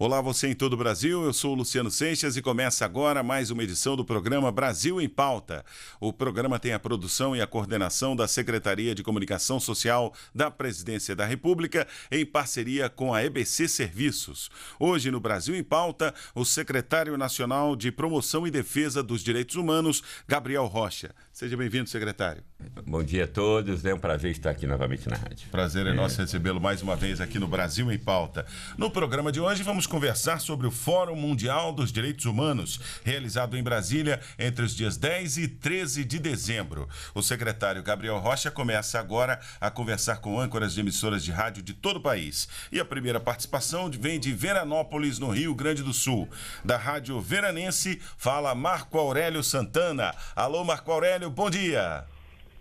Olá, você em todo o Brasil. Eu sou o Luciano Seixas e começa agora mais uma edição do programa Brasil em Pauta. O programa tem a produção e a coordenação da Secretaria de Comunicação Social da Presidência da República em parceria com a EBC Serviços. Hoje no Brasil em Pauta, o secretário nacional de Promoção e Defesa dos Direitos Humanos, Gabriel Rocha. Seja bem-vindo, secretário. Bom dia a todos, é um prazer estar aqui novamente na rádio. Prazer é, é. nosso recebê-lo mais uma vez aqui no Brasil em Pauta. No programa de hoje vamos conversar sobre o Fórum Mundial dos Direitos Humanos, realizado em Brasília entre os dias 10 e 13 de dezembro. O secretário Gabriel Rocha começa agora a conversar com âncoras de emissoras de rádio de todo o país. E a primeira participação vem de Veranópolis, no Rio Grande do Sul. Da Rádio Veranense, fala Marco Aurélio Santana. Alô, Marco Aurélio, bom dia.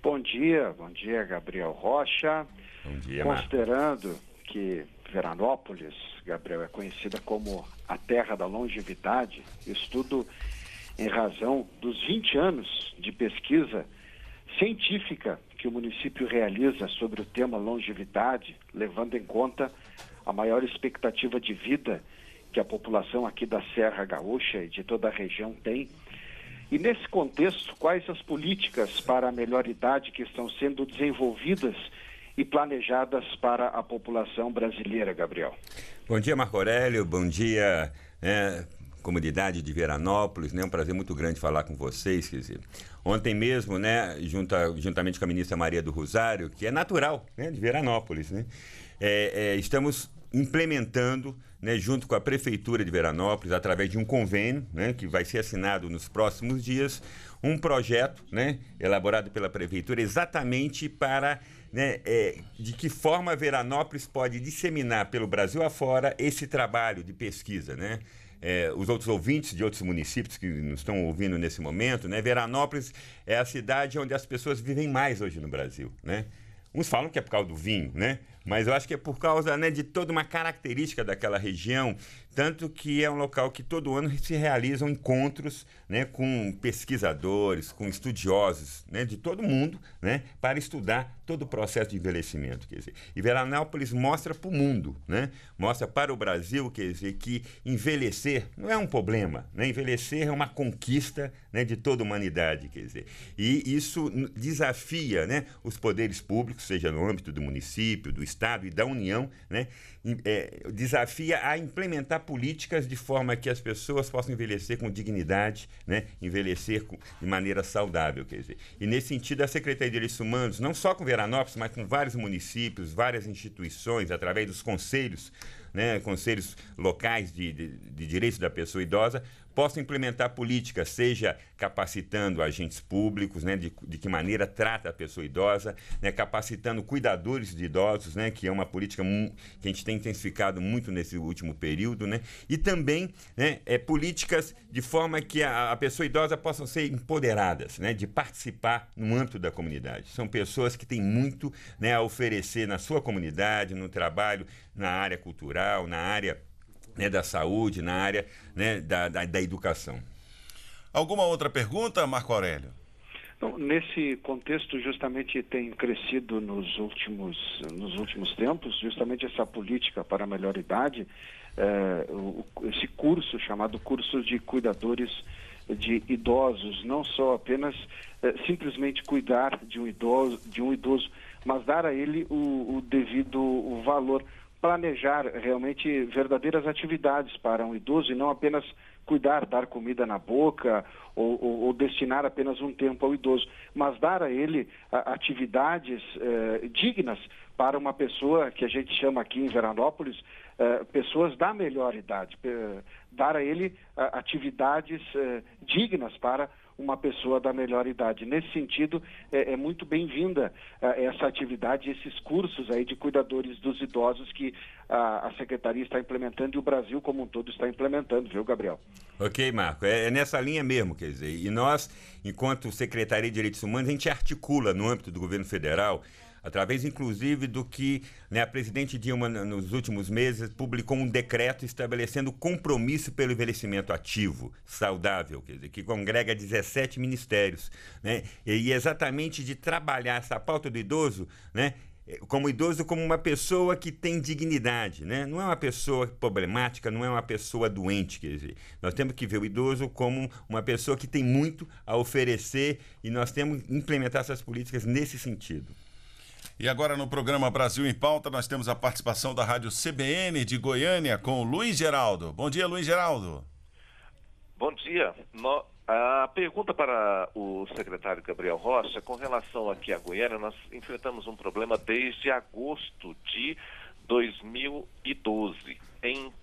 Bom dia, bom dia, Gabriel Rocha. Bom dia, Considerando Marcos. que Veranópolis, Gabriel, é conhecida como a terra da longevidade, estudo em razão dos 20 anos de pesquisa científica que o município realiza sobre o tema longevidade, levando em conta a maior expectativa de vida que a população aqui da Serra Gaúcha e de toda a região tem e nesse contexto, quais as políticas para a melhor idade que estão sendo desenvolvidas e planejadas para a população brasileira, Gabriel? Bom dia, Marco Aurélio. Bom dia, é, comunidade de Veranópolis, né? Um prazer muito grande falar com vocês, quer dizer. Ontem mesmo, né, junta, juntamente com a ministra Maria do Rosário, que é natural, né, de Veranópolis, né? É, é, estamos implementando, né, junto com a Prefeitura de Veranópolis, através de um convênio, né, que vai ser assinado nos próximos dias, um projeto né, elaborado pela Prefeitura exatamente para né, é, de que forma Veranópolis pode disseminar pelo Brasil afora esse trabalho de pesquisa. Né? É, os outros ouvintes de outros municípios que nos estão ouvindo nesse momento, né? Veranópolis é a cidade onde as pessoas vivem mais hoje no Brasil, né? Uns falam que é por causa do vinho, né? Mas eu acho que é por causa né, de toda uma característica daquela região, tanto que é um local que todo ano se realizam encontros né, com pesquisadores, com estudiosos né, de todo mundo, né, para estudar todo o processo de envelhecimento. Quer dizer. E Veranópolis mostra para o mundo, né, mostra para o Brasil quer dizer, que envelhecer não é um problema, né, envelhecer é uma conquista né, de toda a humanidade. Quer dizer. E isso desafia né, os poderes públicos, seja no âmbito do município, do estado, Estado e da União, né, é, desafia a implementar políticas de forma que as pessoas possam envelhecer com dignidade, né, envelhecer com, de maneira saudável, quer dizer. E nesse sentido, a Secretaria de Direitos Humanos, não só com Veranópolis, mas com vários municípios, várias instituições, através dos conselhos, né, conselhos locais de, de, de direitos da pessoa idosa, possam implementar políticas, seja capacitando agentes públicos, né, de, de que maneira trata a pessoa idosa, né, capacitando cuidadores de idosos, né, que é uma política que a gente tem intensificado muito nesse último período, né, e também né, é, políticas de forma que a, a pessoa idosa possa ser empoderadas, né, de participar no âmbito da comunidade. São pessoas que têm muito né, a oferecer na sua comunidade, no trabalho, na área cultural, na área né, da saúde, na área né, da, da, da educação. Alguma outra pergunta, Marco Aurélio? Então, nesse contexto, justamente tem crescido nos últimos, nos últimos tempos, justamente essa política para a melhor idade, eh, o, esse curso chamado curso de cuidadores de idosos, não só apenas eh, simplesmente cuidar de um idoso, de um idoso, mas dar a ele o, o devido valor, planejar realmente verdadeiras atividades para um idoso e não apenas cuidar, dar comida na boca ou, ou, ou destinar apenas um tempo ao idoso, mas dar a ele atividades eh, dignas para uma pessoa que a gente chama aqui em Veranópolis eh, pessoas da melhor idade, eh, dar a ele eh, atividades eh, dignas para uma pessoa da melhor idade. Nesse sentido, é, é muito bem-vinda ah, essa atividade, esses cursos aí de cuidadores dos idosos que a, a, Secretaria está implementando e o Brasil como um todo está implementando, viu, Gabriel? Ok, Marco. É, é nessa linha mesmo, quer dizer. E nós, enquanto Secretaria de Direitos Humanos, a gente articula no âmbito do governo federal através inclusive do que né, a presidente Dilma, nos últimos meses, publicou um decreto estabelecendo compromisso pelo envelhecimento ativo, saudável, quer dizer, que congrega 17 ministérios. Né, e exatamente de trabalhar essa pauta do idoso, né, como idoso como uma pessoa que tem dignidade, né? Não é uma pessoa problemática, não é uma pessoa doente, quer dizer. Nós temos que ver o idoso como uma pessoa que tem muito a oferecer e nós temos que implementar essas políticas nesse sentido. E agora no programa Brasil em Pauta nós temos a participação da Rádio CBN de Goiânia com o Luiz Geraldo. Bom dia, Luiz Geraldo. Bom dia. No, a pergunta para o secretário Gabriel Rocha, com relação aqui a Goiânia, nós enfrentamos um problema desde agosto de 2012 em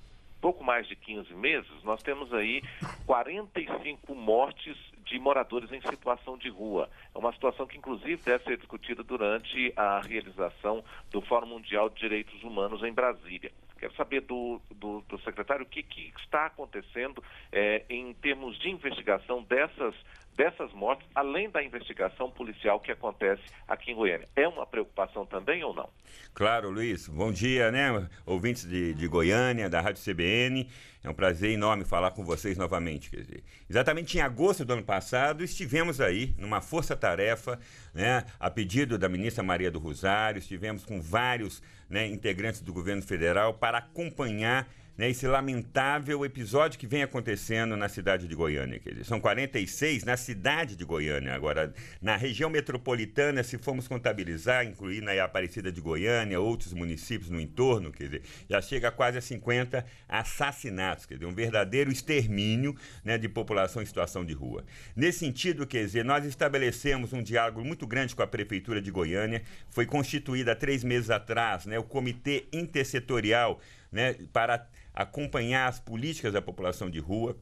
pouco mais de 15 meses, nós temos aí 45 mortes de moradores em situação de rua. É uma situação que, inclusive, deve ser discutida durante a realização do Fórum Mundial de Direitos Humanos em Brasília. Quero saber do, do, do secretário o que, que está acontecendo é, em termos de investigação dessas dessas mortes, além da investigação policial que acontece aqui em Goiânia. É uma preocupação também ou não? Claro, Luiz. Bom dia, né? Ouvintes de, de Goiânia, da Rádio CBN. É um prazer enorme falar com vocês novamente. Quer dizer, exatamente em agosto do ano passado, estivemos aí numa força-tarefa, né, a pedido da ministra Maria do Rosário, estivemos com vários né, integrantes do governo federal para acompanhar né, esse lamentável episódio que vem acontecendo na cidade de Goiânia. Quer dizer, são 46 na cidade de Goiânia. Agora, na região metropolitana, se formos contabilizar, incluindo a Aparecida de Goiânia, outros municípios no entorno, quer dizer, já chega a quase a 50 assassinatos, quer dizer, um verdadeiro extermínio né, de população em situação de rua. Nesse sentido, quer dizer, nós estabelecemos um diálogo muito grande com a Prefeitura de Goiânia. Foi constituída há três meses atrás né, o Comitê Intersetorial né, para acompanhar as políticas da população de rua,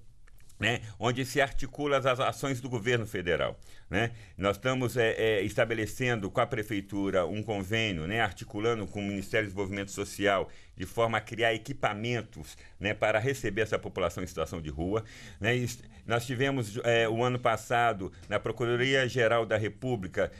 né, onde se articulam as ações do governo federal. Né? Nós estamos é, é, estabelecendo com a prefeitura um convênio, né, articulando com o Ministério do Desenvolvimento Social, de forma a criar equipamentos né, para receber essa população em situação de rua. Né. nós tivemos, é, o ano passado, na Procuradoria-Geral da República,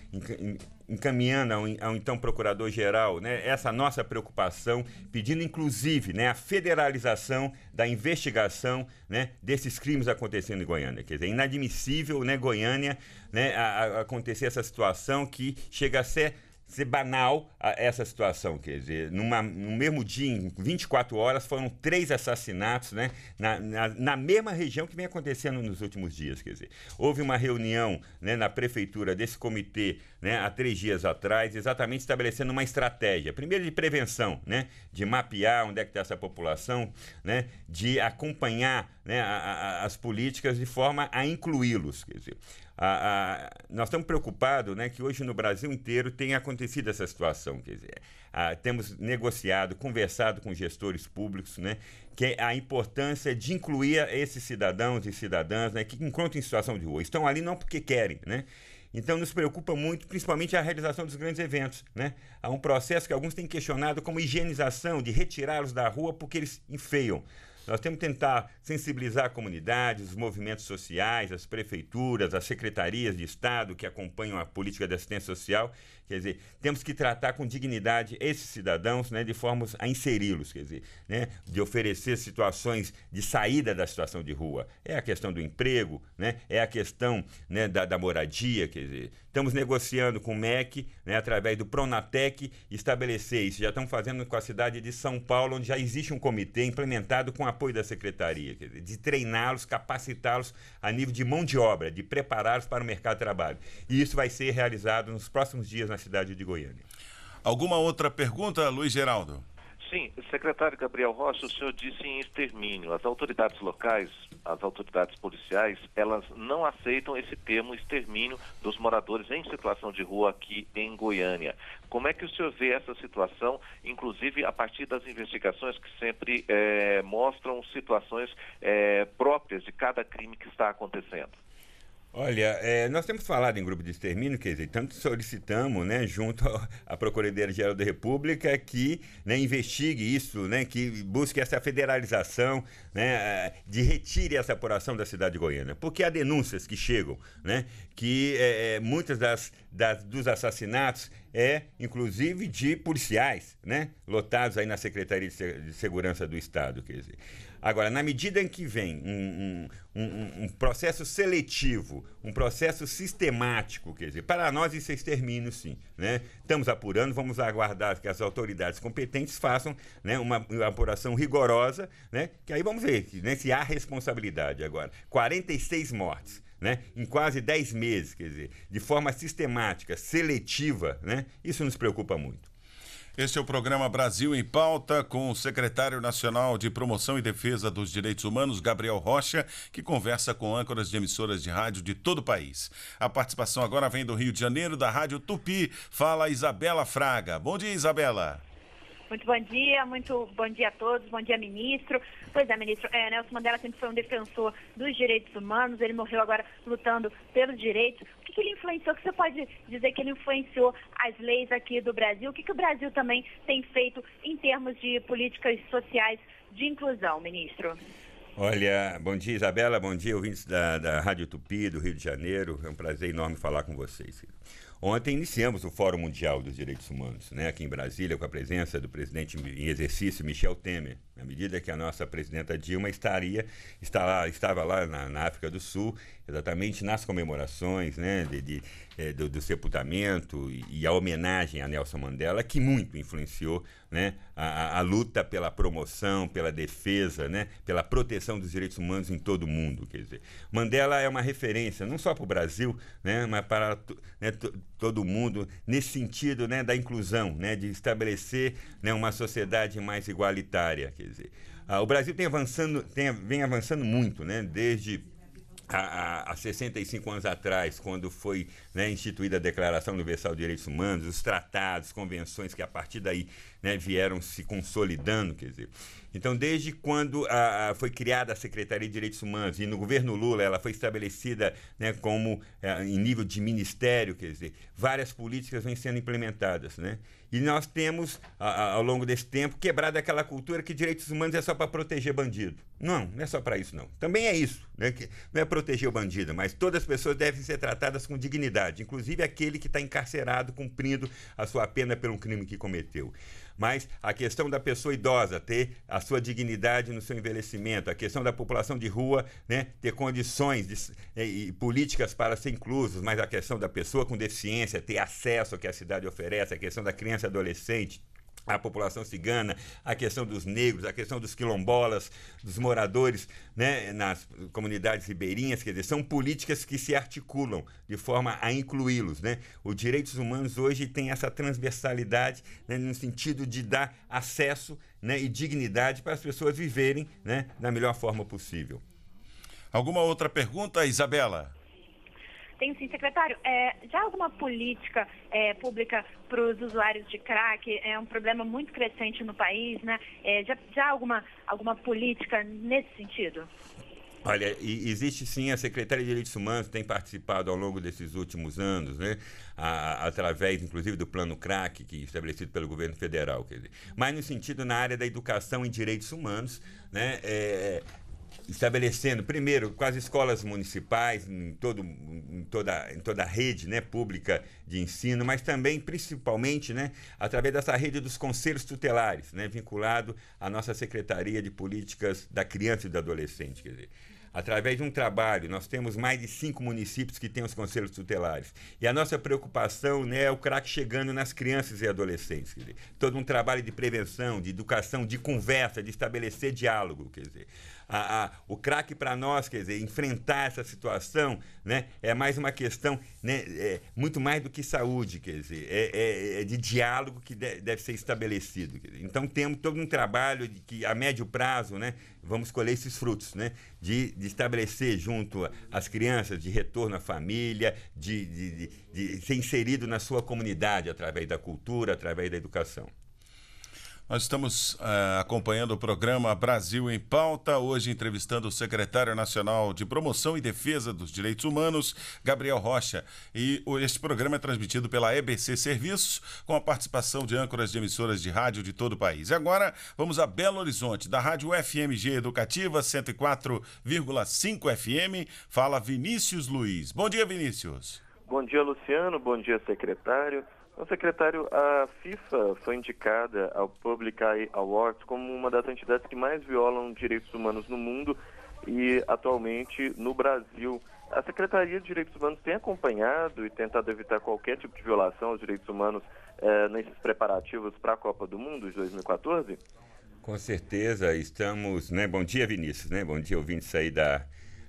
encaminhando ao, ao então procurador-geral né, essa nossa preocupação, pedindo inclusive né, a federalização da investigação né, desses crimes acontecendo em Goiânia. Quer dizer, é inadmissível né, Goiânia né, a, a acontecer essa situação que chega a ser ser banal essa situação. Quer dizer, numa, no mesmo dia, em 24 horas, foram três assassinatos né, na, na, na, mesma região que vem acontecendo nos últimos dias. Quer dizer, houve uma reunião né, na prefeitura desse comitê né, há três dias atrás, exatamente estabelecendo uma estratégia, primeiro de prevenção, né, de mapear onde é que está essa população, né, de acompanhar né, a, a, as políticas de forma a incluí-los. Quer dizer, a, a, nós estamos preocupados né, que hoje no Brasil inteiro tem acontecido essa situação. Quer dizer, a, temos negociado, conversado com gestores públicos, né, que a importância de incluir esses cidadãos e cidadãs né, que encontram em situação de rua. Estão ali não porque querem, né? Então nos preocupa muito, principalmente a realização dos grandes eventos, né? Há um processo que alguns têm questionado como higienização, de retirá-los da rua porque eles enfeiam. Nós temos que tentar sensibilizar a comunidade, os movimentos sociais, as prefeituras, as secretarias de Estado que acompanham a política de assistência social Quer dizer, temos que tratar com dignidade esses cidadãos, né, de formas a inseri-los, quer dizer, né, de oferecer situações de saída da situação de rua. É a questão do emprego, né, é a questão né, da, da moradia, quer dizer. Estamos negociando com o MEC, né, através do Pronatec, estabelecer isso. Já estamos fazendo com a cidade de São Paulo, onde já existe um comitê implementado com apoio da secretaria, quer dizer, de treiná-los, capacitá-los a nível de mão de obra, de prepará-los para o mercado de trabalho. E isso vai ser realizado nos próximos dias na cidade de Goiânia. Alguma outra pergunta, Luiz Geraldo? Sim, secretário Gabriel Rocha, o senhor disse em extermínio. As autoridades locais, as autoridades policiais, elas não aceitam esse termo extermínio dos moradores em situação de rua aqui em Goiânia. Como é que o senhor vê essa situação, inclusive a partir das investigações que sempre é, mostram situações é, próprias de cada crime que está acontecendo? Olha, é, nós temos falado em grupo de extermínio, quer dizer, tanto solicitamos, né, junto à Procuradoria-Geral da República, que né, investigue isso, né, que busque essa federalização, né, é, de retire essa apuração da cidade de Goiânia. Porque há denúncias que chegam, né, que é, é muitas das, das, dos assassinatos é, inclusive, de policiais, né, lotados aí na Secretaria de Segurança do Estado, quer dizer. Agora, na medida em que vem um, um, um, um processo seletivo, um processo sistemático, quer dizer, para nós isso é extermínio, sim. Né? Estamos apurando, vamos aguardar que as autoridades competentes façam né, uma, uma apuração rigorosa, né? que aí vamos ver né, se há responsabilidade agora. 46 mortes. Né? em quase 10 meses, quer dizer, de forma sistemática, seletiva, né? isso nos preocupa muito. Este é o programa Brasil em Pauta com o secretário nacional de Promoção e Defesa dos Direitos Humanos, Gabriel Rocha, que conversa com âncoras de emissoras de rádio de todo o país. A participação agora vem do Rio de Janeiro, da Rádio Tupi. Fala Isabela Fraga. Bom dia, Isabela. Muito bom dia, muito bom dia a todos, bom dia, ministro. Pois é, ministro, é, né, Nelson Mandela sempre foi um defensor dos direitos humanos, ele morreu agora lutando pelos direitos. O que, que ele influenciou? O que você pode dizer que ele influenciou as leis aqui do Brasil? O que, que o Brasil também tem feito em termos de políticas sociais de inclusão, ministro? Olha, bom dia Isabela, bom dia ouvintes da, da Rádio Tupi do Rio de Janeiro. É um prazer enorme falar com vocês. Ontem iniciamos o Fórum Mundial dos Direitos Humanos, né, aqui em Brasília, com a presença do presidente em exercício, Michel Temer, na medida que a nossa presidenta Dilma estaria, estava, estava lá na, na África do Sul, exatamente nas comemorações né, de, de é, do, do, sepultamento e, e, a homenagem a Nelson Mandela, que muito influenciou né, a, a, a luta pela promoção, pela defesa, né, pela proteção dos direitos humanos em todo o mundo. Quer dizer, Mandela é uma referência, não só para o Brasil, né, mas para né, todo mundo nesse sentido né, da inclusão, né, de estabelecer né, uma sociedade mais igualitária. Quer dizer, ah, o Brasil tem avançando, tem, vem avançando muito, né, desde há, 65 anos atrás, quando foi né, instituída a Declaração Universal de Direitos Humanos, os tratados, convenções que a partir daí né, vieram se consolidando, quer dizer. Então, desde quando a, foi criada a Secretaria de Direitos Humanos e no governo Lula ela foi estabelecida né, como eh, em nível de ministério, quer dizer, várias políticas vêm sendo implementadas, né? E nós temos, ao longo desse tempo, quebrado aquela cultura que direitos humanos é só para proteger bandido. Não, não é só para isso, não. Também é isso. Né? Não é proteger o bandido, mas todas as pessoas devem ser tratadas com dignidade, inclusive aquele que está encarcerado cumprindo a sua pena pelo crime que cometeu. Mas a questão da pessoa idosa ter a sua dignidade no seu envelhecimento, a questão da população de rua né, ter condições de, eh, e, políticas para ser inclusos, mas a questão da pessoa com deficiência ter acesso ao que a cidade oferece, a questão da criança e adolescente a população cigana, a questão dos negros, a questão dos quilombolas, dos moradores né, nas comunidades ribeirinhas, quer dizer, são políticas que se articulam de forma a incluí-los. Né? Os direitos humanos hoje têm essa transversalidade né, no sentido de dar acesso né, e dignidade para as pessoas viverem né, da melhor forma possível. Alguma outra pergunta, Isabela? Tem sim, secretário. É, já alguma política é, pública para os usuários de crack? É um problema muito crescente no país, né? É, já já alguma, alguma política nesse sentido? Olha, existe sim, a Secretaria de Direitos Humanos tem participado ao longo desses últimos anos, né? A, através, inclusive, do plano CRAC, que é estabelecido pelo governo federal. Quer dizer. Mas no sentido, na área da educação e direitos humanos, né? É, estabelecendo, primeiro, com as escolas municipais, em, todo, em, toda, em toda a rede né, pública de ensino, mas também, principalmente, né, através dessa rede dos conselhos tutelares, né, vinculado à nossa Secretaria de Políticas da Criança e do Adolescente. Quer dizer, através de um trabalho, nós temos mais de cinco municípios que têm os conselhos tutelares. E a nossa preocupação né, é o crack chegando nas crianças e adolescentes. Quer dizer, todo um trabalho de prevenção, de educação, de conversa, de estabelecer diálogo. Quer dizer, a, a, o craque para nós, quer dizer, enfrentar essa situação, né, é mais uma questão, né, é, muito mais do que saúde, quer dizer, é, é, é de diálogo que de, deve ser estabelecido. Então temos todo um trabalho de que a médio prazo, né, vamos colher esses frutos, né, de, de estabelecer junto às crianças de retorno à família, de, de, de, de ser inserido na sua comunidade através da cultura, através da educação. Nós estamos uh, acompanhando o programa Brasil em Pauta, hoje entrevistando o secretário nacional de Promoção e Defesa dos Direitos Humanos, Gabriel Rocha. E este programa é transmitido pela EBC Serviços, com a participação de âncoras de emissoras de rádio de todo o país. E agora vamos a Belo Horizonte, da Rádio FMG Educativa 104,5 FM. Fala Vinícius Luiz. Bom dia, Vinícius. Bom dia, Luciano. Bom dia, secretário. O secretário, a FIFA foi indicada ao Public Eye Awards como uma das entidades que mais violam direitos humanos no mundo e atualmente no Brasil. A Secretaria de Direitos Humanos tem acompanhado e tentado evitar qualquer tipo de violação aos direitos humanos eh, nesses preparativos para a Copa do Mundo de 2014? Com certeza, estamos. Né? Bom dia, Vinícius. Né? Bom dia, ouvintes aí da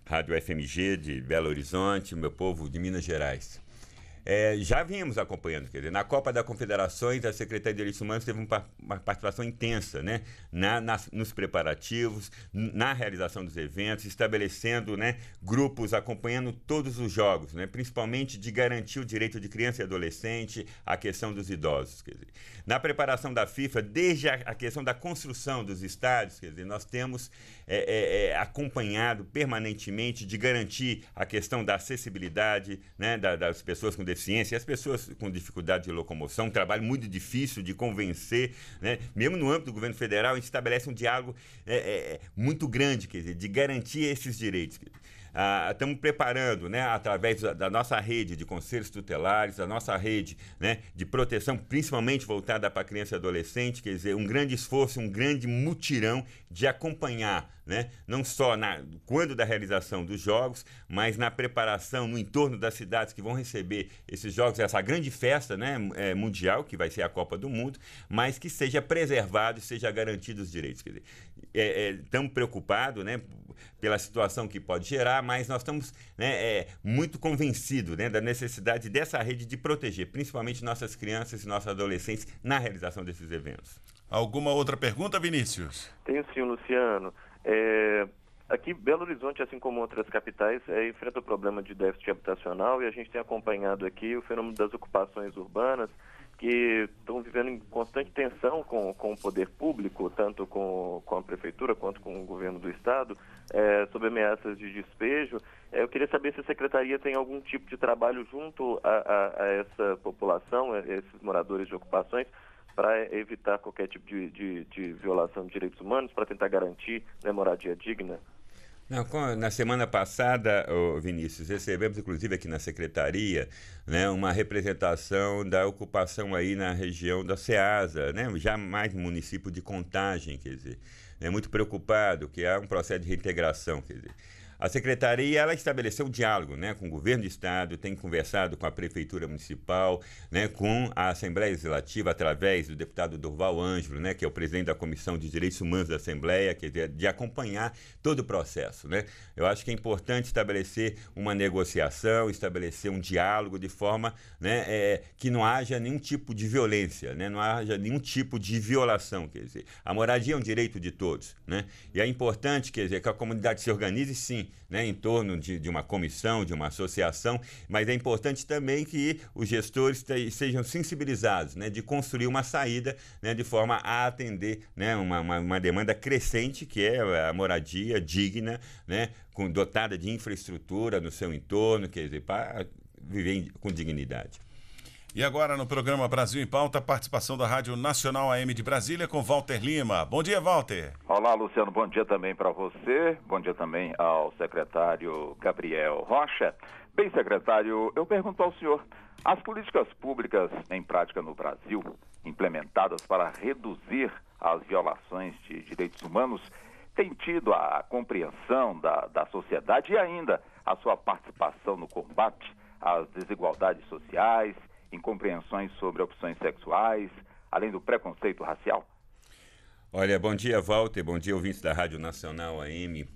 Rádio FMG de Belo Horizonte, meu povo de Minas Gerais é, já vínhamos acompanhando. Quer dizer, na Copa da Confederações, a Secretaria de Direitos Humanos teve uma participação intensa né? Na, nos preparativos, na realização dos eventos, estabelecendo né, grupos acompanhando todos os jogos, né? principalmente de garantir o direito de criança e adolescente, a questão dos idosos. Quer dizer. Na preparação da FIFA, desde a, a questão da construção dos estádios, quer dizer, nós temos é, é, é acompanhado permanentemente de garantir a questão da acessibilidade né, da, das pessoas com deficiência, as pessoas com dificuldade de locomoção, um trabalho muito difícil de convencer, né? mesmo no âmbito do governo federal, a gente estabelece um diálogo é, é, é muito grande, quer dizer, de garantir esses direitos. Ah, estamos preparando, né, através da, nossa rede de conselhos tutelares, da nossa rede né, de proteção, principalmente voltada para criança e adolescente, quer dizer, um grande esforço, um grande mutirão de acompanhar né? não só na, quando da realização dos jogos, mas na preparação no entorno das cidades que vão receber esses jogos, essa grande festa né, é, mundial, que vai ser a Copa do Mundo, mas que seja preservado e seja garantido os direitos. Quer dizer, estamos é, é preocupados né, pela situação que pode gerar, mas nós estamos né, é, muito convencidos né, da necessidade dessa rede de proteger, principalmente nossas crianças e nossos adolescentes na realização desses eventos. Alguma outra pergunta, Vinícius? Tenho sim, Luciano. É, aqui, Belo Horizonte, assim como outras capitais, é, enfrenta o problema de déficit habitacional e a gente tem acompanhado aqui o fenômeno das ocupações urbanas que estão vivendo em constante tensão com, com o poder público, tanto com, com a prefeitura quanto com o governo do estado, é, sob ameaças de despejo. É, eu queria saber se a secretaria tem algum tipo de trabalho junto a, a, a essa população, a esses moradores de ocupações, para evitar qualquer tipo de, de, de, violação de direitos humanos, para tentar garantir né, moradia digna. Não, na semana passada, oh, Vinícius, recebemos inclusive aqui na secretaria né, uma representação da ocupação aí na região da Ceasa, né, já mais município de Contagem, quer dizer, né, muito preocupado que há um processo de reintegração, quer dizer. A secretaria ela estabeleceu um diálogo né, com o governo do estado, tem conversado com a prefeitura municipal, né, com a Assembleia Legislativa, através do deputado Durval Ângelo, né, que é o presidente da Comissão de Direitos Humanos da Assembleia, quer dizer, de acompanhar todo o processo. Né? Eu acho que é importante estabelecer uma negociação, estabelecer um diálogo de forma né, é, que não haja nenhum tipo de violência, né, não haja nenhum tipo de violação. Quer dizer, a moradia é um direito de todos. Né? E é importante quer dizer, que a comunidade se organize sim né, em torno de, de, uma comissão, de uma associação, mas é importante também que os gestores sejam sensibilizados né, de construir uma saída né, de forma a atender né, uma, uma, uma demanda crescente que é a moradia digna, né, com, dotada de infraestrutura no seu entorno, quer dizer, para viver com dignidade. E agora no programa Brasil em Pauta, participação da Rádio Nacional AM de Brasília com Walter Lima. Bom dia, Walter. Olá, Luciano. Bom dia também para você. Bom dia também ao secretário Gabriel Rocha. Bem, secretário, eu pergunto ao senhor: as políticas públicas em prática no Brasil, implementadas para reduzir as violações de direitos humanos, têm tido a compreensão da, da sociedade e ainda a sua participação no combate às desigualdades sociais? incompreensões sobre opções sexuais, além do preconceito racial? Olha, bom dia, Walter, bom dia, ouvintes da Rádio Nacional AM.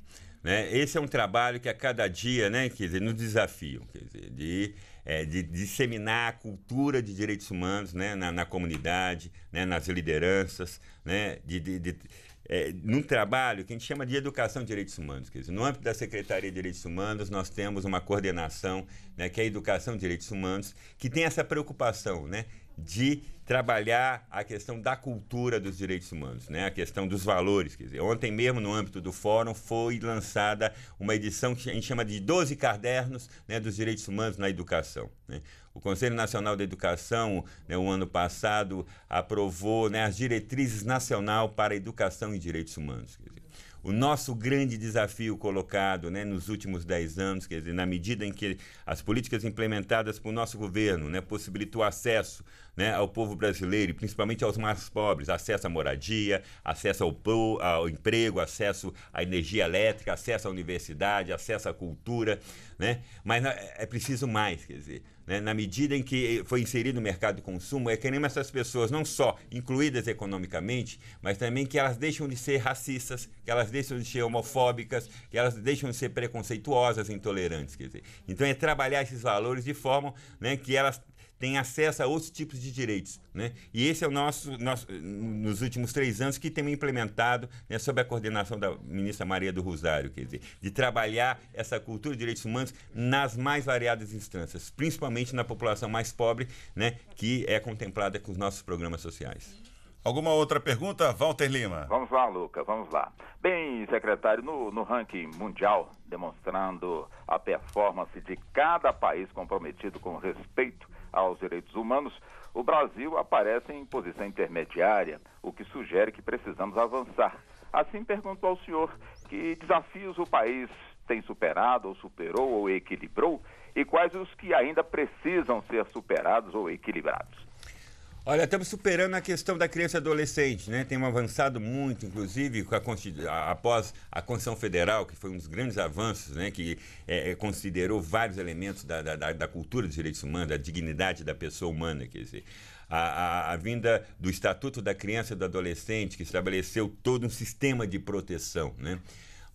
Né? Esse é um trabalho que a cada dia né, quer dizer, nos desafia, quer dizer, de, é, de disseminar a cultura de direitos humanos né, na, na comunidade, né, nas lideranças, né, de, de, de é, num trabalho que a gente chama de Educação de Direitos Humanos. Quer dizer, no âmbito da Secretaria de Direitos Humanos, nós temos uma coordenação né, que é a Educação de Direitos Humanos, que tem essa preocupação né, de trabalhar a questão da cultura dos direitos humanos, né? a questão dos valores. Quer dizer, ontem mesmo, no âmbito do fórum, foi lançada uma edição que a gente chama de 12 cadernos né, dos direitos humanos na educação. Né? O Conselho Nacional da Educação, né, o ano passado, aprovou né, as diretrizes nacional para educação e direitos humanos. Quer dizer, o nosso grande desafio colocado né, nos últimos 10 anos, quer dizer, na medida em que as políticas implementadas por nosso governo né, possibilitou acesso né, ao povo brasileiro, e principalmente aos mais pobres, acesso à moradia, acesso ao, ao emprego, acesso à energia elétrica, acesso à universidade, acesso à cultura. Né? Mas é preciso mais, quer dizer, né? na medida em que foi inserido no mercado de consumo, é queremos essas pessoas não só incluídas economicamente, mas também que elas deixam de ser racistas, que elas deixam de ser homofóbicas, que elas deixam de ser preconceituosas, intolerantes, quer dizer. Então é trabalhar esses valores de forma né, que elas têm acesso a outros tipos de direitos. Né? E esse é o nosso, nosso nos últimos três anos, que temos implementado, né, sob a coordenação da ministra Maria do Rosário, quer dizer, de trabalhar essa cultura de direitos humanos nas mais variadas instâncias, principalmente na população mais pobre, né, que é contemplada com os nossos programas sociais. Alguma outra pergunta, Walter Lima? Vamos lá, Luca, vamos lá. Bem, secretário, no, no, ranking mundial, demonstrando a performance de cada país comprometido com o respeito aos direitos humanos, o Brasil aparece em posição intermediária, o que sugere que precisamos avançar. Assim pergunto ao senhor que desafios o país tem superado, ou superou, ou equilibrou, e quais os que ainda precisam ser superados ou equilibrados. Olha, estamos superando a questão da criança e adolescente, né? Tem avançado muito, inclusive, com a, após a Constituição Federal, que foi um dos grandes avanços, né? Que é, é considerou vários elementos da, da, da cultura dos direitos humanos, da dignidade da pessoa humana, quer dizer. A, a, a, vinda do Estatuto da Criança e do Adolescente, que estabeleceu todo um sistema de proteção. Né?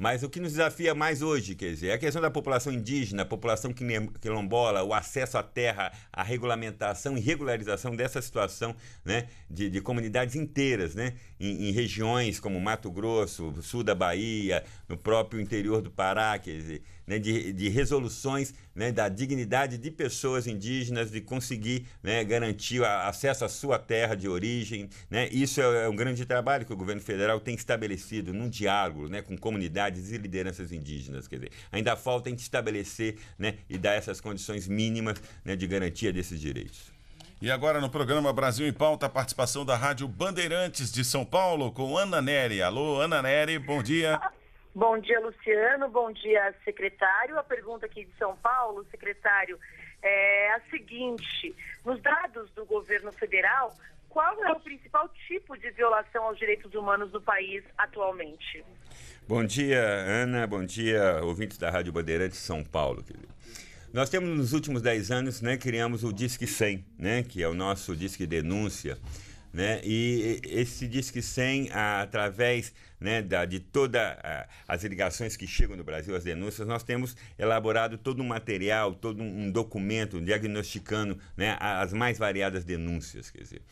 Mas o que nos desafia mais hoje, quer dizer, é a questão da população indígena, população quilombola, o acesso à terra, a regulamentação e regularização dessa situação né, de, de comunidades inteiras, né, em, em regiões como Mato Grosso, sul da Bahia, no próprio interior do Pará, quer dizer, né, de, de resoluções né, da dignidade de pessoas indígenas, de conseguir né, garantir acesso à sua terra de origem. Né? Isso é, é um grande trabalho que o governo federal tem estabelecido num diálogo né, com comunidades e lideranças indígenas. Quer dizer, ainda falta a gente estabelecer né, e dar essas condições mínimas né, de garantia desses direitos. E agora no programa Brasil em Pauta, a participação da Rádio Bandeirantes de São Paulo com Ana Neri. Alô, Ana Neri, bom dia. Bom dia, Luciano. Bom dia, secretário. A pergunta aqui de São Paulo, secretário, é a seguinte: nos dados do governo federal, qual é o principal tipo de violação aos direitos humanos no país atualmente? Bom dia, Ana. Bom dia, ouvintes da Rádio Bandeirantes São Paulo. Nós temos nos últimos 10 anos, né, criamos o Disque 100, né, que é o nosso Disque Denúncia né? E esse Disque 100, através né, da, de todas as ligações que chegam no Brasil, as denúncias, nós temos elaborado todo um material, todo um, documento diagnosticando né, as mais variadas denúncias. Quer dizer.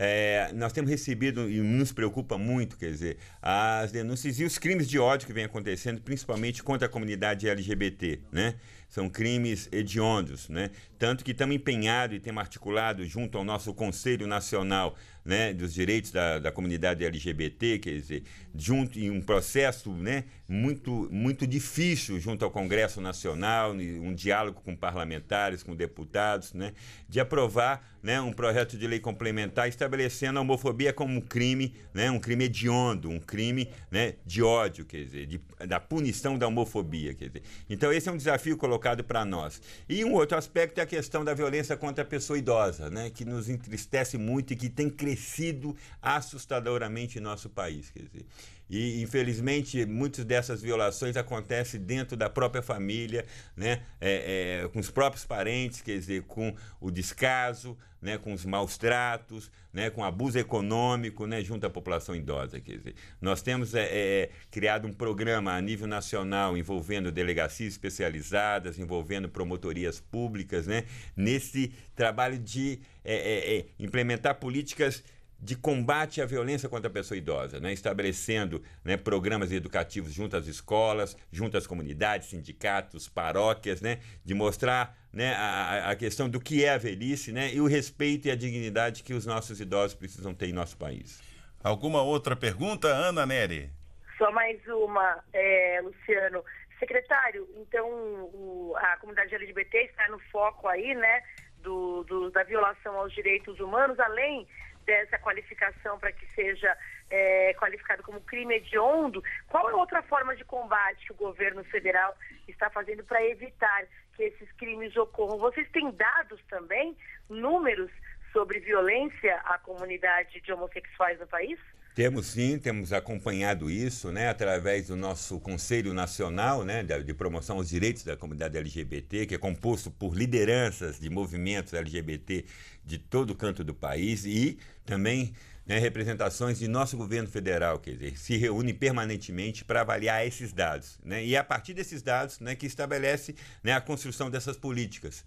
É, nós temos recebido, e nos preocupa muito, quer dizer, as denúncias e os crimes de ódio que vem acontecendo, principalmente contra a comunidade LGBT, né? São crimes hediondos, né? Tanto que estamos empenhados e temos articulado junto ao nosso Conselho Nacional né, dos Direitos da, da Comunidade LGBT, quer dizer, junto em um processo né, muito, muito difícil junto ao Congresso Nacional, um diálogo com parlamentares, com deputados, né, de aprovar né, um projeto de lei complementar estabelecendo a homofobia como um crime, né, um crime hediondo, um crime né, de ódio, quer dizer, de, da punição da homofobia. Quer dizer. Então, esse é um desafio colocado para nós. E um outro aspecto é questão da violência contra a pessoa idosa, né, que nos entristece muito e que tem crescido assustadoramente em nosso país. Quer dizer. E, infelizmente, muitas dessas violações acontecem dentro da própria família, né, é, é, com os próprios parentes, quer dizer, com o descaso, né, com os maus tratos, né, com abuso econômico né, junto à população idosa. Quer dizer, nós temos é, é, é criado um programa a nível nacional envolvendo delegacias especializadas, envolvendo promotorias públicas, né, nesse trabalho de é, é, é implementar políticas de combate à violência contra a pessoa idosa, né? estabelecendo né, programas educativos junto às escolas, junto às comunidades, sindicatos, paróquias, né? de mostrar né, a, a, questão do que é a velhice né? e o respeito e a dignidade que os nossos idosos precisam ter em nosso país. Alguma outra pergunta, Ana Neri? Só mais uma, é, Luciano. Secretário, então o, a comunidade LGBT está no foco aí, né, do, do, da violação aos direitos humanos, além dessa qualificação para que seja é, qualificado como crime hediondo, qual é outra forma de combate que o governo federal está fazendo para evitar que esses crimes ocorram? Vocês têm dados também, números sobre violência à comunidade de homossexuais no país? Temos sim, temos acompanhado isso, né, através do nosso Conselho Nacional, né, de Promoção aos Direitos da Comunidade LGBT, que é composto por lideranças de movimentos LGBT de todo canto do país e também né, representações de nosso governo federal, quer dizer, se reúne permanentemente para avaliar esses dados. Né, e é a partir desses dados né, que estabelece né, a construção dessas políticas.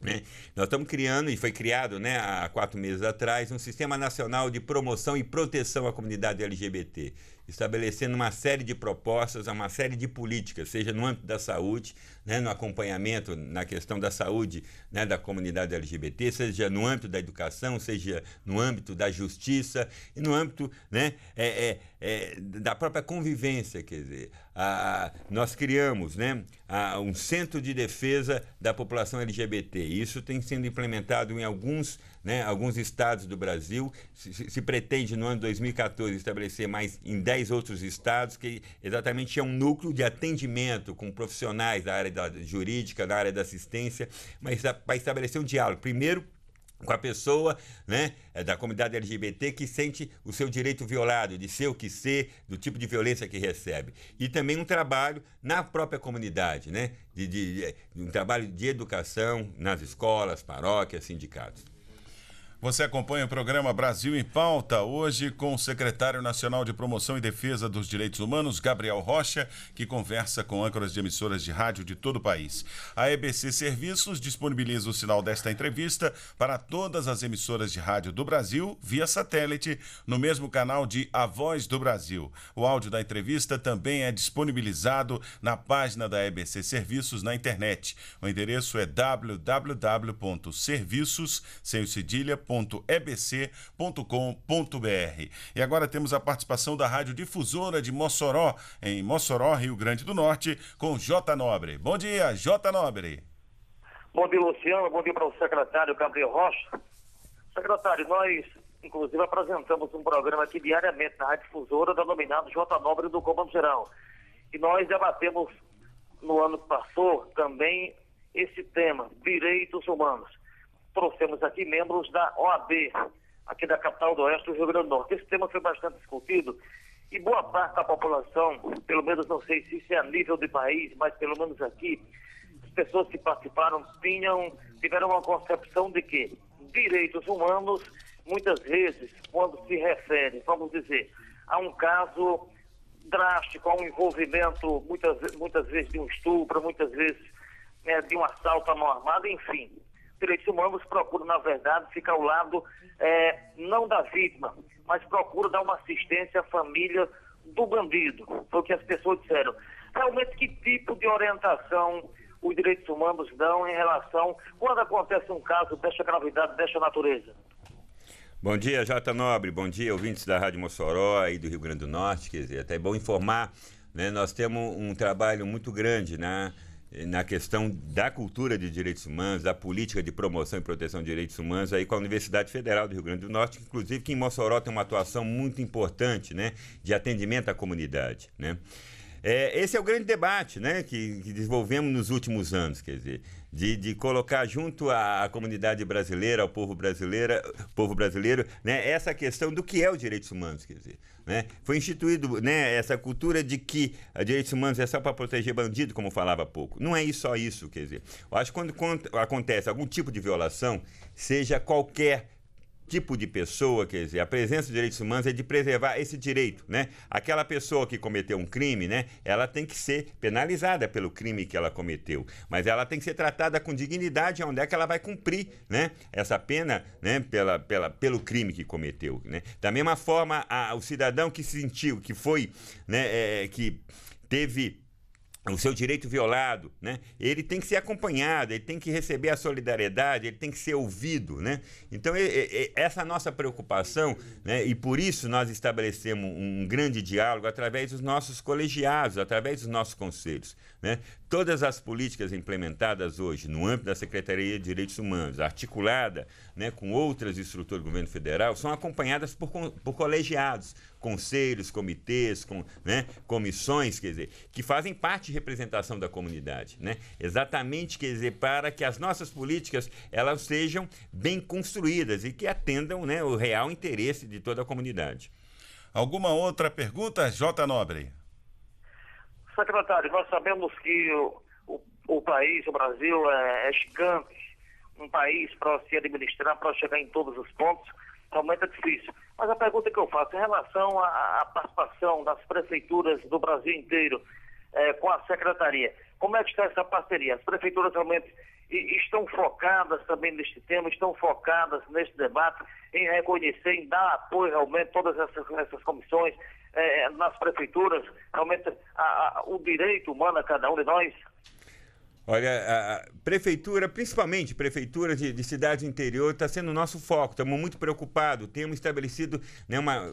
Né? Nós estamos criando, e foi criado né, há quatro meses atrás, um Sistema Nacional de Promoção e Proteção à Comunidade LGBT estabelecendo uma série de propostas, uma série de políticas, seja no âmbito da saúde, né, no acompanhamento na questão da saúde né, da comunidade LGBT, seja no âmbito da educação, seja no âmbito da justiça e no âmbito né, é, é, é, da própria convivência. Quer dizer, a, a, nós criamos né, a, um centro de defesa da população LGBT. Isso tem sendo implementado em alguns né, alguns estados do Brasil. Se, se, pretende, no ano 2014, estabelecer mais em 10 outros estados, que exatamente é um núcleo de atendimento com profissionais da área da jurídica, da área da assistência, mas para estabelecer um diálogo. Primeiro, com a pessoa né, é, da comunidade LGBT que sente o seu direito violado, de ser o que ser, do tipo de violência que recebe. E também um trabalho na própria comunidade, né, de, de um trabalho de educação nas escolas, paróquias, sindicatos. Você acompanha o programa Brasil em Pauta, hoje com o secretário nacional de Promoção e Defesa dos Direitos Humanos, Gabriel Rocha, que conversa com âncoras de emissoras de rádio de todo o país. A EBC Serviços disponibiliza o sinal desta entrevista para todas as emissoras de rádio do Brasil via satélite, no mesmo canal de A Voz do Brasil. O áudio da entrevista também é disponibilizado na página da EBC Serviços na internet. O endereço é www.serviços, sem o cedilha, www.ebc.com.br. E agora temos a participação da Rádio Difusora de Mossoró, em Mossoró, Rio Grande do Norte, com J. Nobre. Bom dia, J. Nobre. Bom dia, Luciano. Bom dia para o secretário Gabriel Rocha. Secretário, nós, inclusive, apresentamos um programa aqui diariamente na Rádio Difusora, denominado J. Nobre do Comando Geral. E nós debatemos no ano que passou também esse tema, direitos humanos trouxemos aqui membros da OAB, aqui da capital do Oeste do Rio Grande do Norte. Esse tema foi bastante discutido e boa parte da população, pelo menos não sei se isso é a nível de país, mas pelo menos aqui, as pessoas que participaram tinham, tiveram uma concepção de que direitos humanos, muitas vezes, quando se refere, vamos dizer, a um caso drástico, a um envolvimento, muitas, muitas vezes, de um estupro, muitas vezes né, de um assalto à mão armada, enfim, direitos humanos procura, na verdade, ficar ao lado, é, não da vítima, mas procura dar uma assistência à família do bandido. Foi o que as pessoas disseram. Realmente, que tipo de orientação os direitos humanos dão em relação quando acontece um caso desta gravidade, desta natureza? Bom dia, Jota Nobre. Bom dia, ouvintes da Rádio Mossoró e do Rio Grande do Norte. Quer dizer, até é bom informar. Né? Nós temos um trabalho muito grande, né? Eh, na questão da cultura de direitos humanos, da política de promoção e proteção de direitos humanos aí com a Universidade Federal do Rio Grande do Norte, inclusive que em Mossoró tem uma atuação muito importante, né, de atendimento à comunidade, né? É, esse é o grande debate né, que, que desenvolvemos nos últimos anos, quer dizer, de, de colocar junto à, à comunidade brasileira, ao povo brasileiro, povo brasileiro né, essa questão do que é os direitos humanos, quer dizer. Né? Foi instituído né, essa cultura de que direitos humanos é só para proteger bandido, como falava há pouco. Não é isso, só isso, quer dizer. Eu acho que quando, quando acontece algum tipo de violação, seja qualquer tipo de pessoa, quer dizer, a presença de direitos humanos é de preservar esse direito, né? Aquela pessoa que cometeu um crime, né? Ela tem que ser penalizada pelo crime que ela cometeu, mas ela tem que ser tratada com dignidade, onde é que ela vai cumprir, né? Essa pena, né? Pela, pela, pelo crime que cometeu, né? Da mesma forma, a, o cidadão que sentiu, que foi, né? É, que teve o seu direito violado, né? Ele tem que ser acompanhado, ele tem que receber a solidariedade, ele tem que ser ouvido, né? Então essa nossa preocupação, né? E por isso nós estabelecemos um grande diálogo através dos nossos colegiados, através dos nossos conselhos, né? Todas as políticas implementadas hoje no âmbito da Secretaria de Direitos Humanos, articulada, né, com outras estruturas do governo federal, são acompanhadas por, por colegiados conselhos, comitês, com, né, comissões, quer dizer, que fazem parte de representação da comunidade, né? Exatamente, quer dizer, para que as nossas políticas elas sejam bem construídas e que atendam, né, o real interesse de toda a comunidade. Alguma outra pergunta, J. Nobre? Secretário, nós sabemos que o, o, o país, o Brasil, é, é gigante, um país para se administrar, para chegar em todos os pontos realmente tá é difícil. Mas a pergunta que eu faço em relação à, à participação das prefeituras do Brasil inteiro é, com a secretaria, como é que está essa parceria? As prefeituras realmente e, estão focadas também neste tema, estão focadas neste debate, em reconhecer, em dar apoio realmente todas essas, essas comissões, é, nas prefeituras, realmente a, a, o direito humano a cada um de nós? Olha, a prefeitura, principalmente prefeitura de, de cidade interior, está sendo o nosso foco. Estamos muito preocupados. Temos estabelecido né, uma,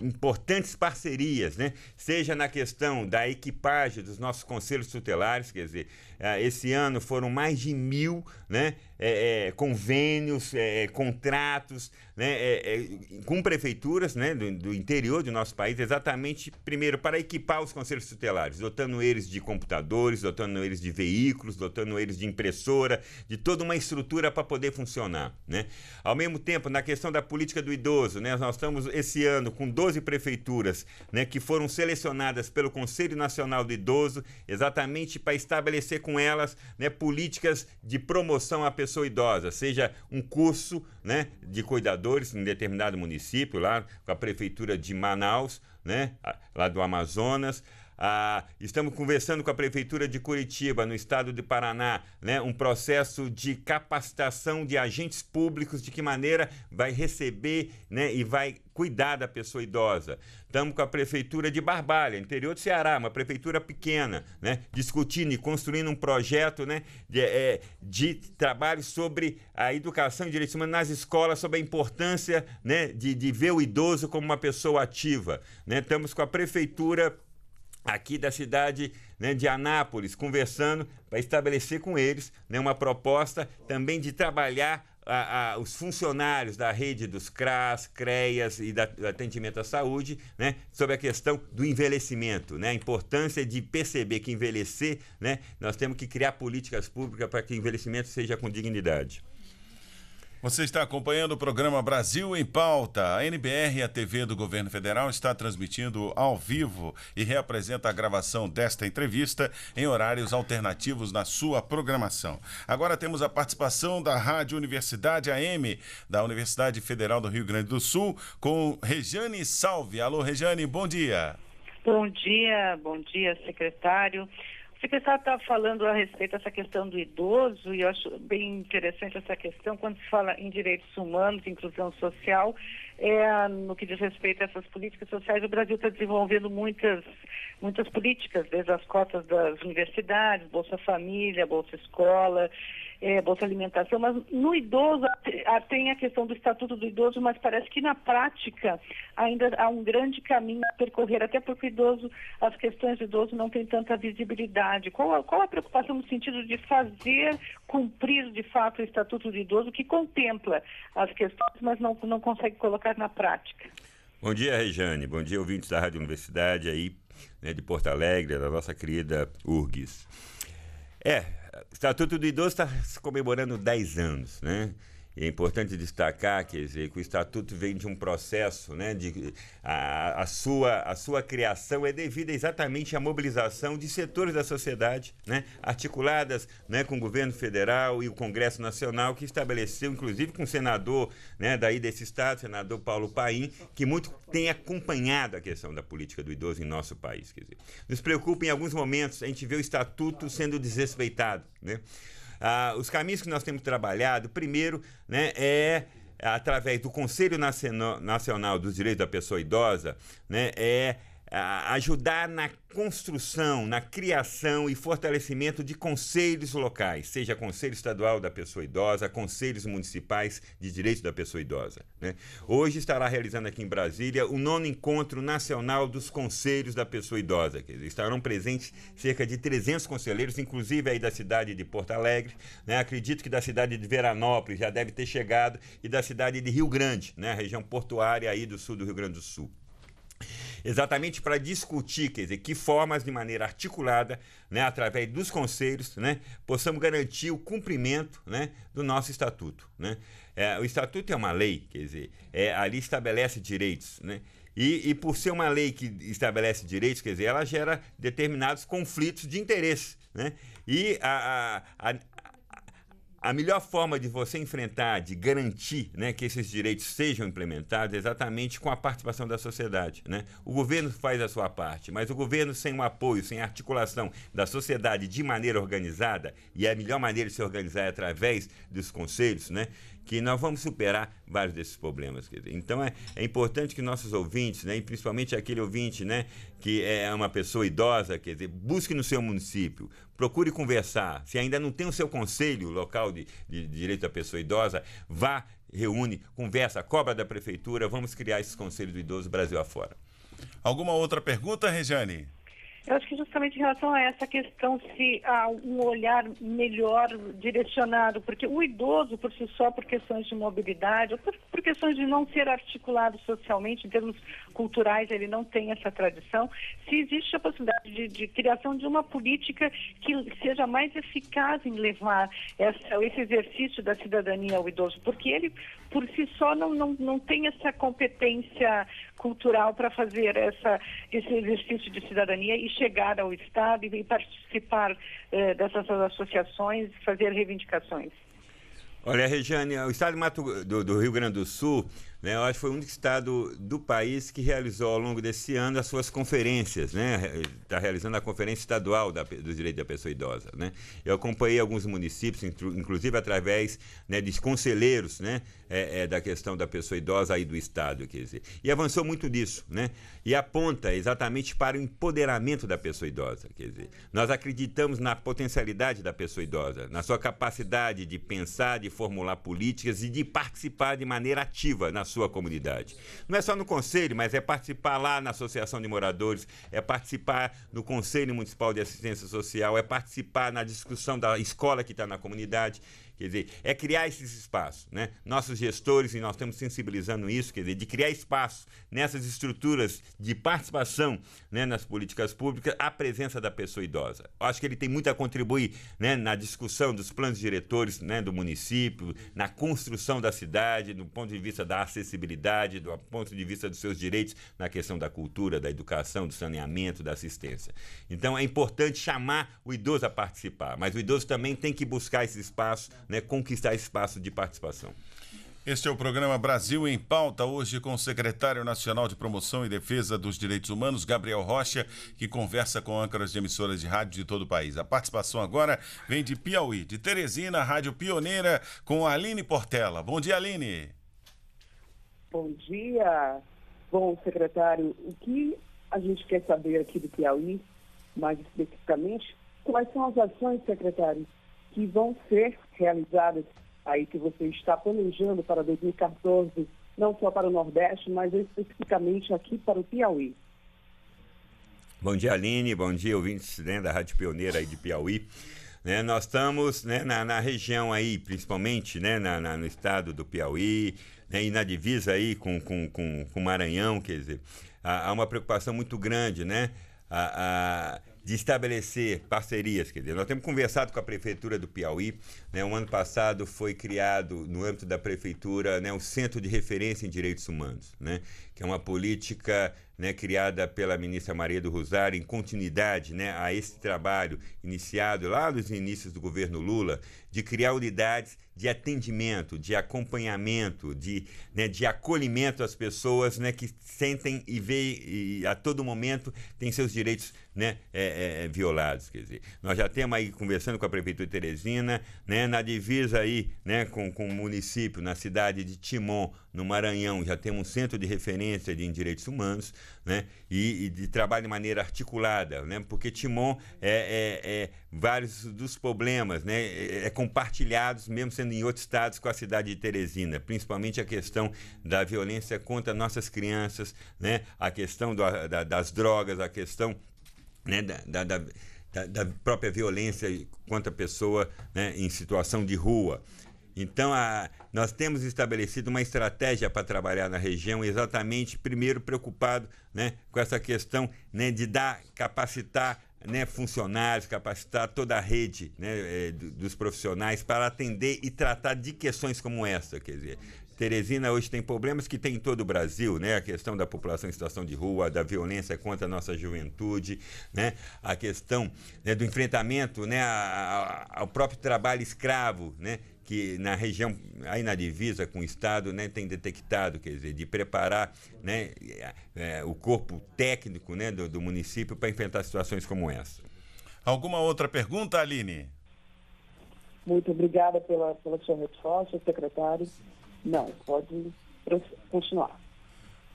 importantes parcerias, né? seja na questão da equipagem dos nossos conselhos tutelares, quer dizer, ah, esse ano foram mais de mil né, é, é, convênios, é, é contratos né, é, é, com prefeituras né, do, do, interior do nosso país, exatamente, primeiro, para equipar os conselhos tutelares, dotando eles de computadores, dotando eles de veículos, dotando eles de impressora, de toda uma estrutura para poder funcionar. Né? Ao mesmo tempo, na questão da política do idoso, né, nós estamos esse ano com 12 prefeituras né, que foram selecionadas pelo Conselho Nacional do Idoso, exatamente para estabelecer com elas né, políticas de promoção à pessoa idosa, seja um curso né, de cuidadores em determinado município, lá com a prefeitura de Manaus, né, lá do Amazonas. Ah, estamos conversando com a Prefeitura de Curitiba, no estado de Paraná, né, um processo de capacitação de agentes públicos, de que maneira vai receber né, e vai cuidar da pessoa idosa. Estamos com a Prefeitura de Barbalha, interior do Ceará, uma prefeitura pequena, né, discutindo e construindo um projeto né, de, é, de trabalho sobre a educação e direitos humanos nas escolas, sobre a importância né, de, de ver o idoso como uma pessoa ativa. Né. Estamos com a Prefeitura aqui da cidade né, de Anápolis, conversando para estabelecer com eles né, uma proposta também de trabalhar a, a, os funcionários da rede dos CRAS, CREAS e da, do atendimento à saúde, né, sobre a questão do envelhecimento, né, a importância de perceber que envelhecer, né, nós temos que criar políticas públicas para que o envelhecimento seja com dignidade. Você está acompanhando o programa Brasil em Pauta. A NBR, a TV do Governo Federal, está transmitindo ao vivo e reapresenta a gravação desta entrevista em horários alternativos na sua programação. Agora temos a participação da Rádio Universidade AM, da Universidade Federal do Rio Grande do Sul, com Rejane Salve. Alô, Rejane, bom dia. Bom dia, bom dia, secretário. O secretário estava falando a respeito dessa questão do idoso, e eu acho bem interessante essa questão, quando se fala em direitos humanos, inclusão social, é, no que diz respeito a essas políticas sociais, o Brasil está desenvolvendo muitas, muitas políticas, desde as cotas das universidades, Bolsa Família, Bolsa Escola, é, Bolsa Alimentação, mas no idoso tem a questão do Estatuto do Idoso, mas parece que na prática ainda há um grande caminho a percorrer, até porque o idoso, as questões do idoso não têm tanta visibilidade. Qual a, qual a preocupação no sentido de fazer cumprir de fato o Estatuto do Idoso, que contempla as questões, mas não, não consegue colocar colocar na prática. Bom dia, Rejane. Bom dia, ouvintes da Rádio Universidade aí né, de Porto Alegre, da nossa querida URGS. É, o Estatuto do Idoso está comemorando 10 anos, né? E é importante destacar quer dizer, que o estatuto vem de um processo, né, de, a, a, sua, a sua criação é devida exatamente à mobilização de setores da sociedade, né, articuladas né, com o governo federal e o Congresso Nacional, que estabeleceu, inclusive com o senador né, daí desse estado, senador Paulo Paim, que muito tem acompanhado a questão da política do idoso em nosso país. Quer dizer. Nos preocupa em alguns momentos a gente vê o estatuto sendo desrespeitado. Né? Ah, os caminhos que nós temos trabalhado, primeiro, né, é através do Conselho Nacional dos Direitos da Pessoa Idosa, né, é ajudar na construção, na criação e fortalecimento de conselhos locais, seja conselho estadual da pessoa idosa, conselhos municipais de direitos da pessoa idosa. Né? Hoje estará realizando aqui em Brasília o nono encontro nacional dos conselhos da pessoa idosa. Estarão presentes cerca de 300 conselheiros, inclusive aí da cidade de Porto Alegre, né? acredito que da cidade de Veranópolis já deve ter chegado e da cidade de Rio Grande, né? a região portuária aí do sul do Rio Grande do Sul exatamente para discutir, quer dizer, que formas de maneira articulada, né, através dos conselhos, né, possamos garantir o cumprimento, né, do nosso estatuto, né. É, o estatuto é uma lei, quer dizer, é, ali estabelece direitos, né. E, e, por ser uma lei que estabelece direitos, quer dizer, ela gera determinados conflitos de interesse, né. E a, a, a a melhor forma de você enfrentar, de garantir né, que esses direitos sejam implementados é exatamente com a participação da sociedade. Né? O governo faz a sua parte, mas o governo sem o apoio, sem a articulação da sociedade de maneira organizada, e a melhor maneira de se organizar é através dos conselhos, né? que nós vamos superar vários desses problemas. Então é, é importante que nossos ouvintes, né, e principalmente aquele ouvinte né, que é uma pessoa idosa, quer dizer, busque no seu município, procure conversar. Se ainda não tem o seu conselho local de, de direito à pessoa idosa, vá, reúne, conversa, cobra da prefeitura, vamos criar esses conselhos do idoso Brasil afora. Alguma outra pergunta, Regiane? Eu acho que justamente em relação a essa questão, se há um olhar melhor direcionado, porque o idoso, por si só, por questões de mobilidade, ou por questões de não ser articulado socialmente, em termos culturais, ele não tem essa tradição, se existe a possibilidade de, de criação de uma política que seja mais eficaz em levar essa, esse exercício da cidadania ao idoso, porque ele, por si só, não, não, não tem essa competência cultural para fazer essa, esse exercício de cidadania e chegar ao Estado e participar eh, dessas associações e fazer reivindicações. Olha, Regiane, o Estado do, do Rio Grande do Sul né? Eu acho que foi o único estado do país que realizou ao longo desse ano as suas conferências. Está né? Tá realizando a Conferência Estadual da, dos Direitos da Pessoa Idosa. Né? Eu acompanhei alguns municípios, inclusive através né, de conselheiros né, é, é, da questão da pessoa idosa aí do Estado. Quer dizer. E avançou muito disso. Né? E aponta exatamente para o empoderamento da pessoa idosa. Quer dizer, nós acreditamos na potencialidade da pessoa idosa, na sua capacidade de pensar, de formular políticas e de participar de maneira ativa na sua comunidade. Não é só no conselho, mas é participar lá na associação de moradores, é participar no Conselho Municipal de Assistência Social, é participar na discussão da escola que está na comunidade Quer dizer, é criar esses espaços. Né? Nossos gestores, e nós estamos sensibilizando isso, quer dizer, de criar espaço nessas estruturas de participação né, nas políticas públicas, a presença da pessoa idosa. Acho que ele tem muito a contribuir né, na discussão dos planos diretores né, do município, na construção da cidade, do ponto de vista da acessibilidade, do ponto de vista dos seus direitos na questão da cultura, da educação, do saneamento, da assistência. Então é importante chamar o idoso a participar, mas o idoso também tem que buscar esse espaço né, conquistar espaço de participação. Este é o programa Brasil em Pauta, hoje com o secretário nacional de Promoção e Defesa dos Direitos Humanos, Gabriel Rocha, que conversa com âncoras de emissoras de rádio de todo o país. A participação agora vem de Piauí, de Teresina, Rádio Pioneira, com Aline Portela. Bom dia, Aline. Bom dia. Bom, secretário, o que a gente quer saber aqui do Piauí, mais especificamente, quais são as ações, secretário, que vão ser realizadas aí que você está planejando para 2014, não só para o Nordeste, mas especificamente aqui para o Piauí? Bom dia, Aline. Bom dia, ouvintes né, da Rádio Pioneira aí de Piauí. Né, nós estamos né, na, na, região aí, principalmente né, na, na, no estado do Piauí né, e na divisa aí com o com, com, com Maranhão, quer dizer, há, há, uma preocupação muito grande, né? A, a de estabelecer parcerias. Quer dizer, nós temos conversado com a Prefeitura do Piauí. Né? Um ano passado foi criado, no âmbito da Prefeitura, né, um centro de referência em direitos humanos, né? que é uma política né, criada pela ministra Maria do Rosário, em continuidade né, a esse trabalho iniciado lá nos inícios do governo Lula, de criar unidades de atendimento, de acompanhamento, de, né, de acolhimento às pessoas né, que sentem e veem a todo momento têm seus direitos né, é, é, é, violados. Quer dizer, nós já temos aí conversando com a Prefeitura de Teresina, né, na divisa aí né, com, com o município, na cidade de Timon, no Maranhão, já temos um centro de referência de direitos humanos né? E, e, de trabalho de maneira articulada, né? Porque Timon é, é, é vários dos problemas, né? É, é, compartilhados, mesmo sendo em outros estados, com a cidade de Teresina, principalmente a questão da violência contra nossas crianças, né? A questão do, da, das drogas, a questão né? da, da, da da, própria violência contra a pessoa né, em situação de rua. Então, a, nós temos estabelecido uma estratégia para trabalhar na região, exatamente, primeiro, preocupado né, com essa questão né, de dar, capacitar né, funcionários, capacitar toda a rede né, eh, dos profissionais para atender e tratar de questões como essa. Quer dizer, Teresina hoje tem problemas que tem em todo o Brasil, né? A questão da população em situação de rua, da violência contra a nossa juventude, né? A questão né, do enfrentamento né, ao próprio trabalho escravo, né? que na região, aí na divisa com o Estado, né, tem detectado, quer dizer, de preparar né, é, é o corpo técnico né, do, do município para enfrentar situações como essa. Alguma outra pergunta, Aline? Muito obrigada pela, pela sua resposta, secretário. Não, pode continuar.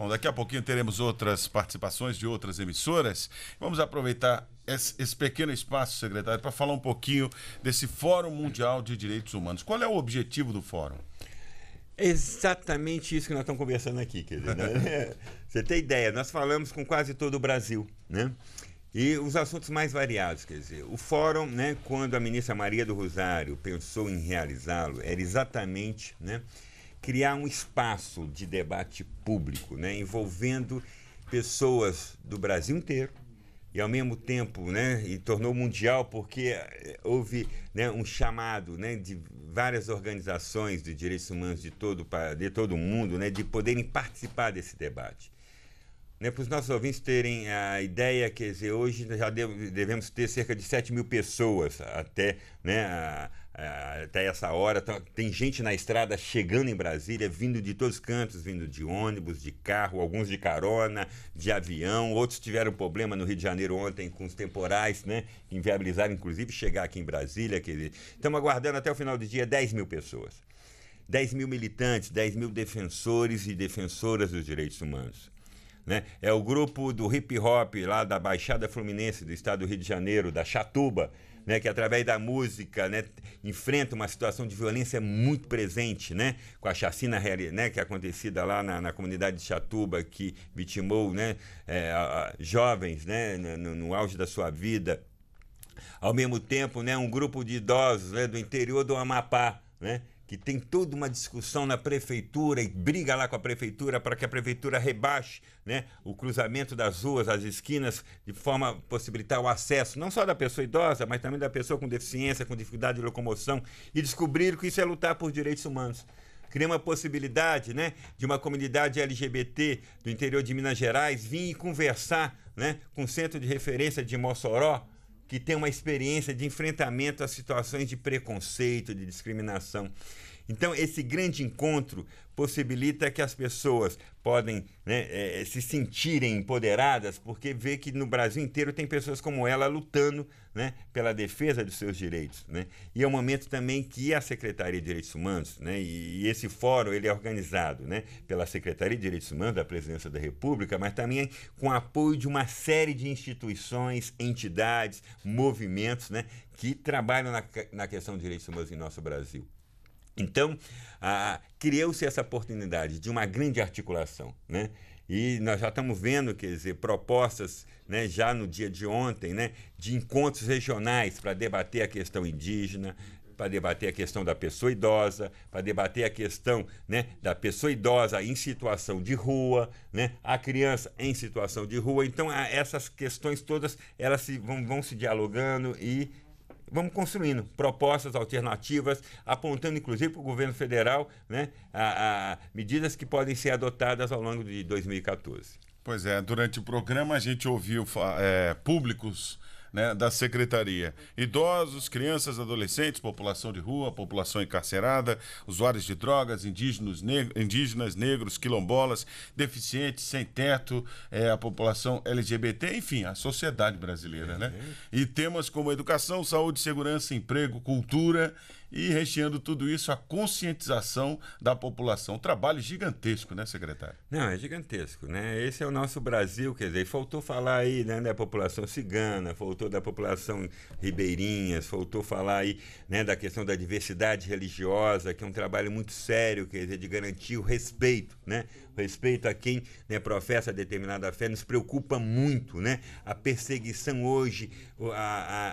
Bom, daqui a pouquinho teremos outras participações de outras emissoras. Vamos aproveitar esse pequeno espaço, secretário, para falar um pouquinho desse Fórum Mundial de Direitos Humanos. Qual é o objetivo do fórum? Exatamente isso que nós estamos conversando aqui, quer dizer, né? Você tem ideia, nós falamos com quase todo o Brasil, né? E os assuntos mais variados, quer dizer, o fórum, né, quando a ministra Maria do Rosário pensou em realizá-lo, era exatamente, né, criar um espaço de debate público, né, envolvendo pessoas do Brasil inteiro e ao mesmo tempo, né, e tornou mundial porque eh, houve né, um chamado né, de várias organizações de direitos humanos de todo de todo o mundo, né, de poderem participar desse debate. Né, para os nossos ouvintes terem a ideia, quer dizer, hoje já devemos ter cerca de 7 mil pessoas até né, é, até essa hora. Tá, tem gente na estrada chegando em Brasília, vindo de todos os cantos, vindo de ônibus, de carro, alguns de carona, de avião. Outros tiveram problema no Rio de Janeiro ontem com os temporais, né? Inviabilizaram, inclusive, chegar aqui em Brasília. estamos aguardando até o final do dia 10 mil pessoas. 10 mil militantes, 10 mil defensores e defensoras dos direitos humanos. Né? É o grupo do hip hop lá da Baixada Fluminense, do estado do Rio de Janeiro, da Chatuba, né, que através da música né, enfrenta uma situação de violência muito presente, né, com a chacina né, que é acontecida lá na, na comunidade de Chatuba, que vitimou né, é, a, a, jovens né, no, no auge da sua vida. Ao mesmo tempo, né, um grupo de idosos né, do interior do Amapá, né, que tem toda uma discussão na prefeitura e briga lá com a prefeitura para que a prefeitura rebaixe né, o cruzamento das ruas, as esquinas, de forma a possibilitar o acesso, não só da pessoa idosa, mas também da pessoa com deficiência, com dificuldade de locomoção, e descobrir que isso é lutar por direitos humanos cria uma possibilidade né, de uma comunidade LGBT do interior de Minas Gerais vir e conversar né, com o centro de referência de Mossoró, que tem uma experiência de enfrentamento a situações de preconceito, de discriminação. Então, esse grande encontro possibilita que as pessoas podem né, é, se sentirem empoderadas, porque vê que no Brasil inteiro tem pessoas como ela lutando né, pela defesa dos seus direitos. Né? E é um momento também que a Secretaria de Direitos Humanos, né, e, e esse fórum ele é organizado né, pela Secretaria de Direitos Humanos da Presidência da República, mas também com apoio de uma série de instituições, entidades, movimentos né, que trabalham na, na questão dos direitos humanos em nosso Brasil. Então, ah, criou-se essa oportunidade de uma grande articulação, né? E nós já estamos vendo, quer dizer, propostas né, já no dia de ontem, né, de encontros regionais para debater a questão indígena, para debater a questão da pessoa idosa, para debater a questão né, da pessoa idosa em situação de rua, né, a criança em situação de rua. Então, essas questões todas elas se, vão, vão se dialogando e vamos construindo propostas alternativas, apontando inclusive para o governo federal né, a, a medidas que podem ser adotadas ao longo de 2014. Pois é, durante o programa a gente ouviu é, públicos né, da secretaria. Idosos, crianças, adolescentes, população de rua, população encarcerada, usuários de drogas, indígenas, negros, indígenas, negros quilombolas, deficientes, sem teto, é, a população LGBT, enfim, a sociedade brasileira, né? E temas como educação, saúde, segurança, emprego, cultura e recheando tudo isso a conscientização da população. Um trabalho gigantesco, né, secretário? Não, é gigantesco, né? Esse é o nosso Brasil, quer dizer, faltou falar aí né, da população cigana, faltou da população ribeirinhas, faltou falar aí né, da questão da diversidade religiosa, que é um trabalho muito sério, quer dizer, de garantir o respeito, né? respeito a quem né, professa determinada fé, nos preocupa muito. Né? A perseguição hoje, a,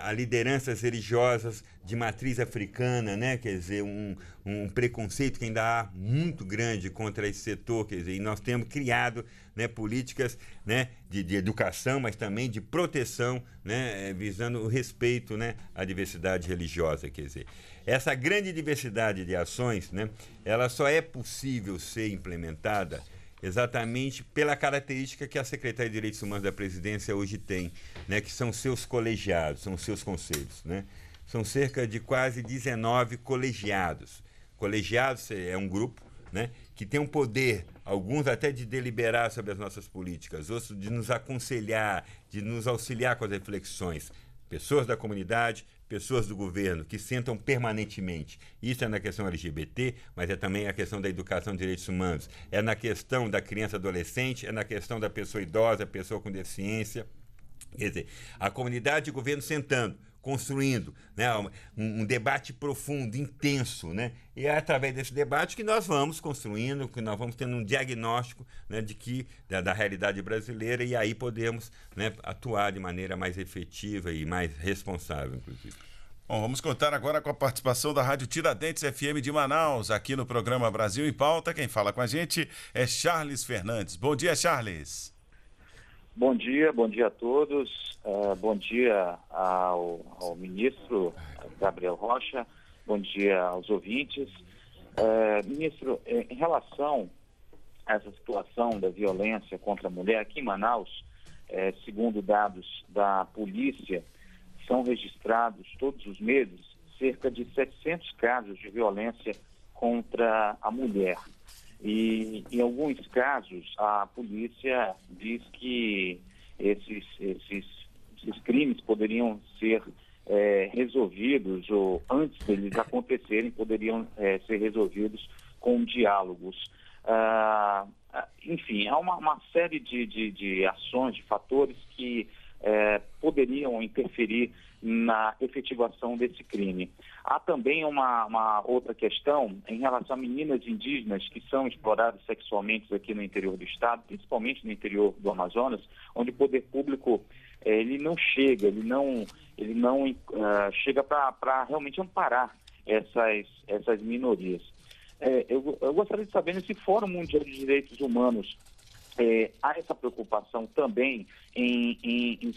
a, a lideranças religiosas de matriz africana, né? quer dizer, um, um preconceito que ainda há muito grande contra esse setor, quer dizer, e nós temos criado né, políticas né, de, de educação, mas também de proteção, né, eh, visando o respeito né, à diversidade religiosa. Quer dizer, essa grande diversidade de ações, né, ela só é possível ser implementada exatamente pela característica que a Secretaria de Direitos Humanos da Presidência hoje tem, né, que são seus colegiados, são seus conselhos. Né? São cerca de quase 19 colegiados. Colegiados é um grupo né, que tem um poder, alguns até de deliberar sobre as nossas políticas, outros de nos aconselhar, de nos auxiliar com as reflexões. Pessoas da comunidade, pessoas do governo, que sentam permanentemente. Isso é na questão LGBT, mas é também a questão da educação de direitos humanos. É na questão da criança adolescente, é na questão da pessoa idosa, pessoa com deficiência. Quer dizer, a comunidade e o governo sentando construindo, né? um, um debate profundo, intenso, né? e é através desse debate que nós vamos construindo, que nós vamos tendo um diagnóstico né, de que da, da realidade brasileira e aí podemos né, atuar de maneira mais efetiva e mais responsável, inclusive. Bom, vamos contar agora com a participação da Rádio Tiradentes FM de Manaus, aqui no programa Brasil em Pauta. Quem fala com a gente é Charles Fernandes. Bom dia, Charles. Bom dia, bom dia a todos. Uh, bom dia ao, ao, ministro Gabriel Rocha. Bom dia aos ouvintes. Uh, ministro, em relação a essa situação da violência contra a mulher aqui em Manaus, eh, segundo dados da polícia, são registrados todos os meses cerca de 700 casos de violência contra a mulher. E em alguns casos, a polícia diz que esses, esses, esses crimes poderiam ser é, resolvidos, ou antes deles acontecerem, poderiam é, ser resolvidos com diálogos. Ah, ah, enfim, há uma, uma série de, de, de ações, de fatores que é, poderiam interferir na efetivação desse crime. Há também uma, uma, outra questão em relação a meninas indígenas que são exploradas sexualmente aqui no interior do estado, principalmente no interior do Amazonas, onde o poder público é, ele não chega, ele não, ele não é, chega para realmente amparar essas, essas minorias. É, eu, eu, gostaria de saber, nesse Fórum Mundial de Direitos Humanos, é, há essa preocupação também em, em,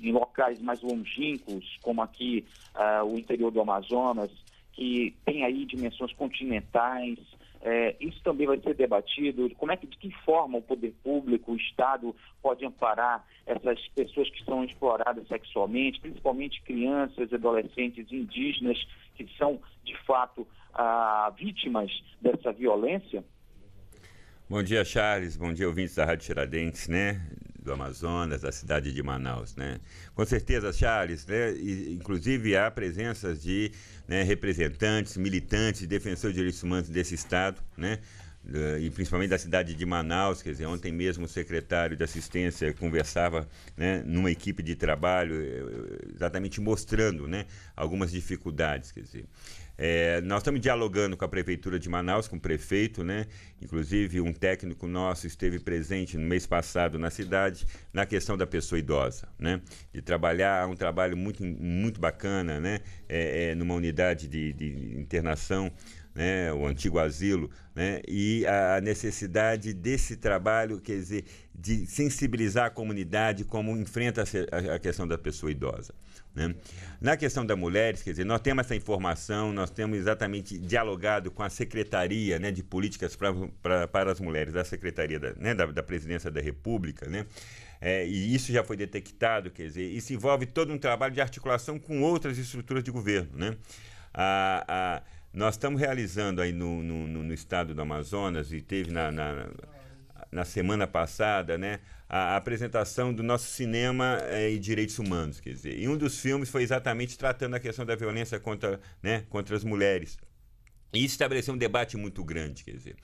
em, locais mais longínquos, como aqui uh, o interior do Amazonas, que tem aí dimensões continentais. É, isso também vai ser debatido. Como é que, de que forma o poder público, o Estado, pode amparar essas pessoas que são exploradas sexualmente, principalmente crianças, adolescentes, indígenas, que são, de fato, ah, vítimas dessa violência? Bom dia, Charles. Bom dia, ouvintes da Rádio Tiradentes, né? Do Amazonas, da cidade de Manaus, né? Com certeza, Charles, né? E, inclusive há presenças de né, representantes, militantes, defensores de direitos humanos desse estado, né? e principalmente da cidade de Manaus, quer dizer, ontem mesmo o secretário de assistência conversava né, numa equipe de trabalho, eh, exatamente mostrando né, algumas dificuldades, quer dizer. É, nós estamos dialogando com a Prefeitura de Manaus, com o prefeito, né? Inclusive, um técnico nosso esteve presente no mês passado na cidade na questão da pessoa idosa, né? De trabalhar um trabalho muito, muito bacana, né? É, é, numa unidade de, de internação né, o antigo asilo, né, e a necessidade desse trabalho, quer dizer, de sensibilizar a comunidade como enfrenta a questão da pessoa idosa. Né? Na questão das mulheres, quer dizer, nós temos essa informação, nós temos exatamente dialogado com a Secretaria né, de Políticas pra, pra, para as Mulheres, da Secretaria da, né, da, da Presidência da República, né? É, e isso já foi detectado, quer dizer, isso envolve todo um trabalho de articulação com outras estruturas de governo. Né? A, a, nós estamos realizando aí no, no, no, estado do Amazonas e teve na, na, na semana passada né, a apresentação do nosso cinema eh, e direitos humanos, quer dizer. E um dos filmes foi exatamente tratando a questão da violência contra, né, contra as mulheres. E isso estabeleceu um debate muito grande, quer dizer.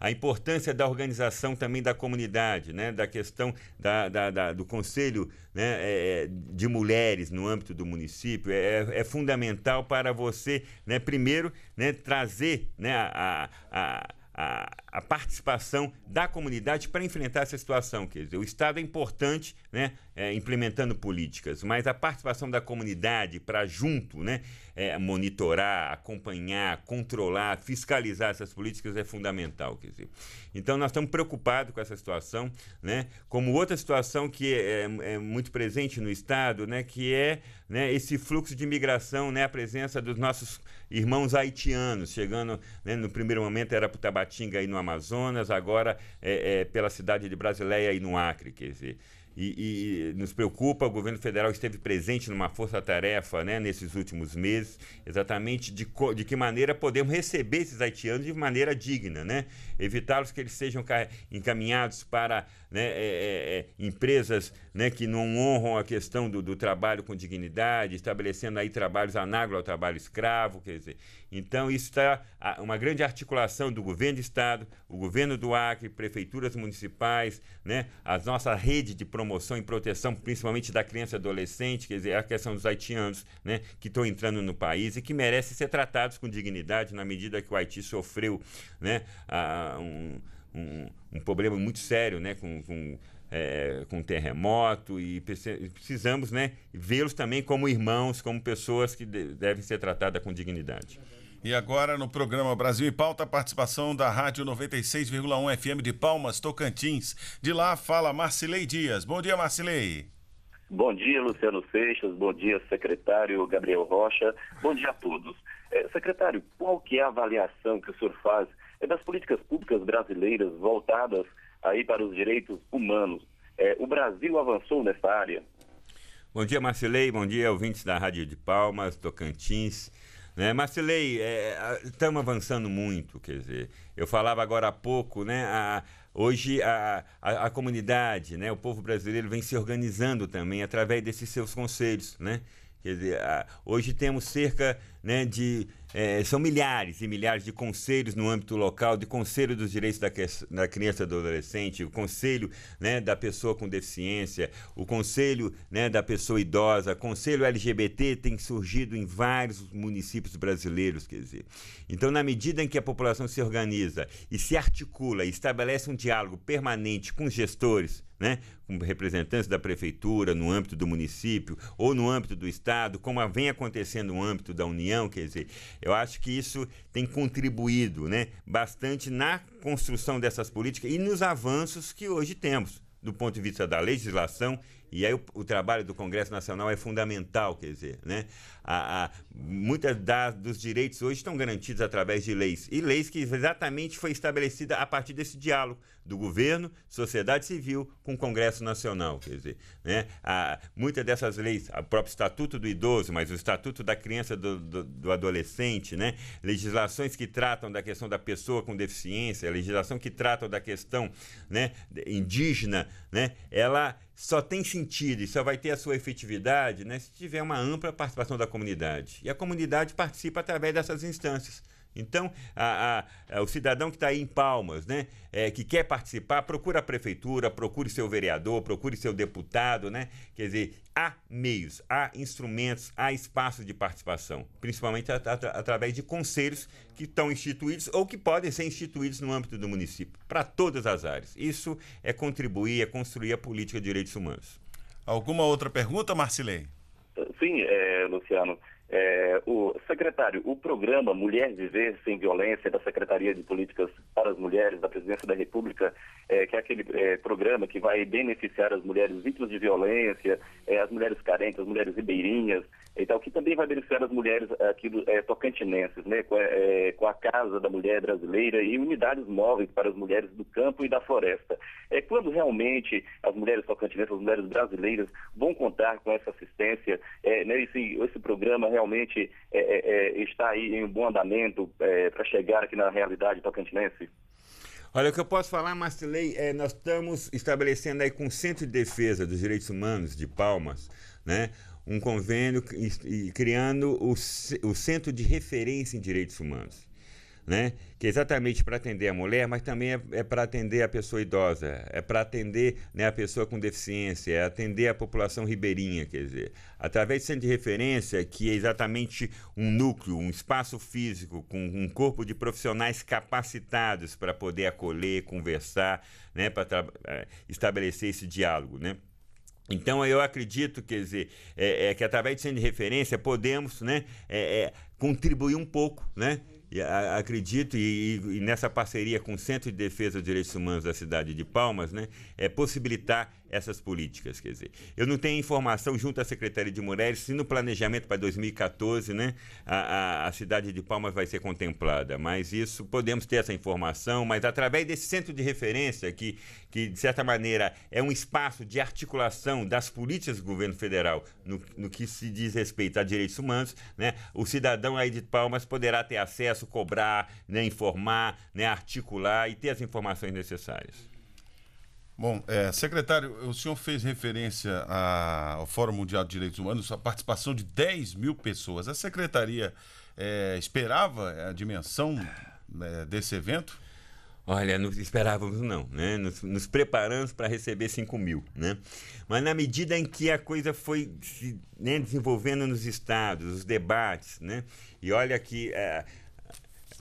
A importância da organização também da comunidade, né, da questão da, da, da do conselho né, é, é de mulheres no âmbito do município é, é fundamental para você, né, primeiro, né, trazer né, a, a a, a participação da comunidade para enfrentar essa situação. Quer dizer, o Estado é importante né, é, implementando políticas, mas a participação da comunidade para junto né, é, monitorar, acompanhar, controlar, fiscalizar essas políticas é fundamental. Quer dizer. Então, nós estamos preocupados com essa situação, né, como outra situação que é, é, é muito presente no Estado, né, que é né, esse fluxo de imigração, né, a presença dos nossos irmãos haitianos, chegando né, no primeiro momento era para o Caatinga e no Amazonas, agora é, é, pela cidade de Brasileia e no Acre, quer dizer. E, e, nos preocupa, o governo federal esteve presente numa força-tarefa né, nesses últimos meses, exatamente de, de que maneira podemos receber esses haitianos de maneira digna, né? evitá-los que eles sejam encaminhados para né, é, é, é, empresas né, que não honram a questão do, do trabalho com dignidade, estabelecendo aí trabalhos anágulos ao trabalho escravo, quer dizer. Então, isso está uma grande articulação do governo do Estado, o governo do Acre, prefeituras municipais, né? a nossa rede de promoção e proteção, principalmente da criança e adolescente, quer dizer, a questão dos haitianos né? que estão entrando no país e que merecem ser tratados com dignidade na medida que o Haiti sofreu né? um, um, um, problema muito sério né? com, com é, com terremoto e precisamos né, vê-los também como irmãos, como pessoas que de devem ser tratadas com dignidade. E agora no programa Brasil em Pauta, participação da Rádio 96,1 FM de Palmas, Tocantins. De lá fala Marcilei Dias. Bom dia, Marcilei. Bom dia, Luciano Seixas. Bom dia, secretário Gabriel Rocha. Bom dia a todos. É, secretário, qual que é a avaliação que o senhor faz é das políticas públicas brasileiras voltadas aí para os direitos humanos? É, o Brasil avançou nessa área? Bom dia, Marcilei. Bom dia, ouvintes da Rádio de Palmas, Tocantins. Né? Silei, estamos é, avançando muito, quer dizer. Eu falava agora há pouco, né? A, hoje a, a, a, comunidade, né? o povo brasileiro vem se organizando também através desses seus conselhos. Né? Quer dizer, a, hoje temos cerca né, de é, são milhares e milhares de conselhos no âmbito local, de conselho dos direitos da, da criança e do adolescente, o conselho né, da pessoa com deficiência, o conselho né, da pessoa idosa, conselho LGBT tem surgido em vários municípios brasileiros, quer dizer. Então, na medida em que a população se organiza e se articula e estabelece um diálogo permanente com os gestores, né, com representantes da prefeitura no âmbito do município ou no âmbito do estado, como vem acontecendo no âmbito da União, opinião, quer dizer, eu acho que isso tem contribuído né, bastante na construção dessas políticas e nos avanços que hoje temos do ponto de vista da legislação, e aí o, o, trabalho do Congresso Nacional é fundamental, quer dizer, né? a, a muitas das, dos direitos hoje estão garantidos através de leis. E leis que exatamente foi estabelecida a partir desse diálogo do governo, sociedade civil com o Congresso Nacional. Quer dizer, né? muitas dessas leis, o próprio Estatuto do Idoso, mas o Estatuto da Criança do, do, do Adolescente, né? legislações que tratam da questão da pessoa com deficiência, legislação que trata da questão né, indígena, né? ela só tem sentido e só vai ter a sua efetividade né, se tiver uma ampla participação da comunidade. E a comunidade participa através dessas instâncias. Então, a, a, a, o cidadão que está aí em Palmas, né, é, que quer participar, procura a prefeitura, procure seu vereador, procure seu deputado, né? Quer dizer, há meios, há instrumentos, há espaço de participação, principalmente at at através de conselhos que estão instituídos ou que podem ser instituídos no âmbito do município, para todas as áreas. Isso é contribuir, é construir a política de direitos humanos. Alguma outra pergunta, Marcilei? Sim, é, Luciano. É, o secretário, o programa Mulher Viver Sem Violência da Secretaria de Políticas para as Mulheres da Presidência da República, é, que é aquele é, programa que vai beneficiar as mulheres vítimas de violência, é, as mulheres carentes, as mulheres ribeirinhas, então que também vai beneficiar as mulheres eh, aqui do, é, tocantinenses, né, com, é, com, a Casa da Mulher Brasileira e unidades móveis para as mulheres do campo e da floresta. É quando realmente as mulheres tocantinenses, as mulheres brasileiras vão contar com essa assistência, é, né, esse, esse programa realmente está aí em um bom andamento para chegar aqui na realidade tocantinense? Olha, o que eu posso falar, Marcelei, é nós estamos estabelecendo aí com o Centro de Defesa dos Direitos Humanos de Palmas, né, um convênio e, criando o, o Centro de Referência em Direitos Humanos. Né? Que é exatamente para atender a mulher, mas também é, é para atender a pessoa idosa, é para atender né, a pessoa com deficiência, é atender a população ribeirinha, quer dizer, através de centro de referência, que é exatamente um núcleo, um espaço físico, com um corpo de profissionais capacitados para poder acolher, conversar, né, para eh, estabelecer esse diálogo, né? Então eu acredito, quer dizer, é, é, que através de centro de referência podemos né, é, é, contribuir um pouco, né? E, acredito, e, e, nessa parceria com o Centro de Defesa dos Direitos Humanos da cidade de Palmas, né, é possibilitar essas políticas. Quer dizer, eu não tenho informação junto à Secretaria de Mulheres se no planejamento para 2014 né, a, a, a cidade de Palmas vai ser contemplada, mas isso podemos ter essa informação, mas através desse centro de referência que que, de certa maneira, é um espaço de articulação das políticas do governo federal no, no que se diz respeito a direitos humanos, né, o cidadão aí de Palmas poderá ter acesso, cobrar, né, informar, né, articular e ter as informações necessárias. Bom, é, secretário, o senhor fez referência ao Fórum Mundial de Direitos Humanos, a participação de 10 mil pessoas. A secretaria é, esperava a dimensão né, desse evento? Olha, não esperávamos não, né? Nos, nos preparamos para receber 5 mil, né? Mas na medida em que a coisa foi se né, desenvolvendo nos estados, os debates, né? E olha que... É,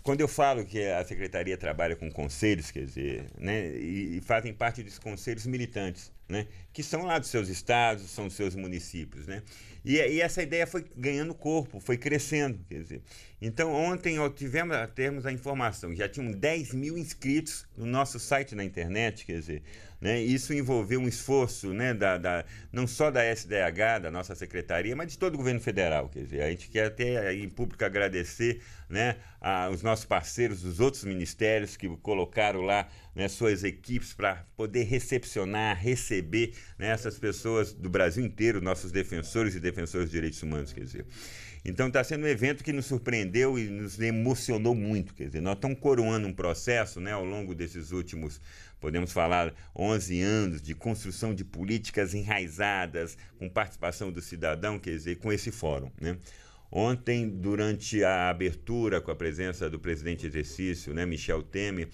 quando eu falo que a secretaria trabalha com conselhos, quer dizer, né, e, e, fazem parte dos conselhos militantes, né, que são lá dos seus estados, são dos seus municípios, né. E, e, essa ideia foi ganhando corpo, foi crescendo. Quer dizer. Então, ontem ó, tivemos termos a informação, já tinham 10 mil inscritos no nosso site na internet, quer dizer, né? Isso envolveu um esforço né, da, da, não só da SDH, da nossa secretaria, mas de todo o governo federal. Quer dizer, a gente quer até em público agradecer né, a, os nossos parceiros dos outros ministérios que colocaram lá né, suas equipes para poder recepcionar, receber né, essas pessoas do Brasil inteiro, nossos defensores e defensoras de direitos humanos. Quer dizer. Então está sendo um evento que nos surpreendeu e nos emocionou muito. Quer dizer, nós estamos coroando um processo né, ao longo desses últimos, podemos falar, 11 anos de construção de políticas enraizadas, com participação do cidadão, quer dizer, com esse fórum. Né? Ontem, durante a abertura, com a presença do presidente exercício, né, Michel Temer,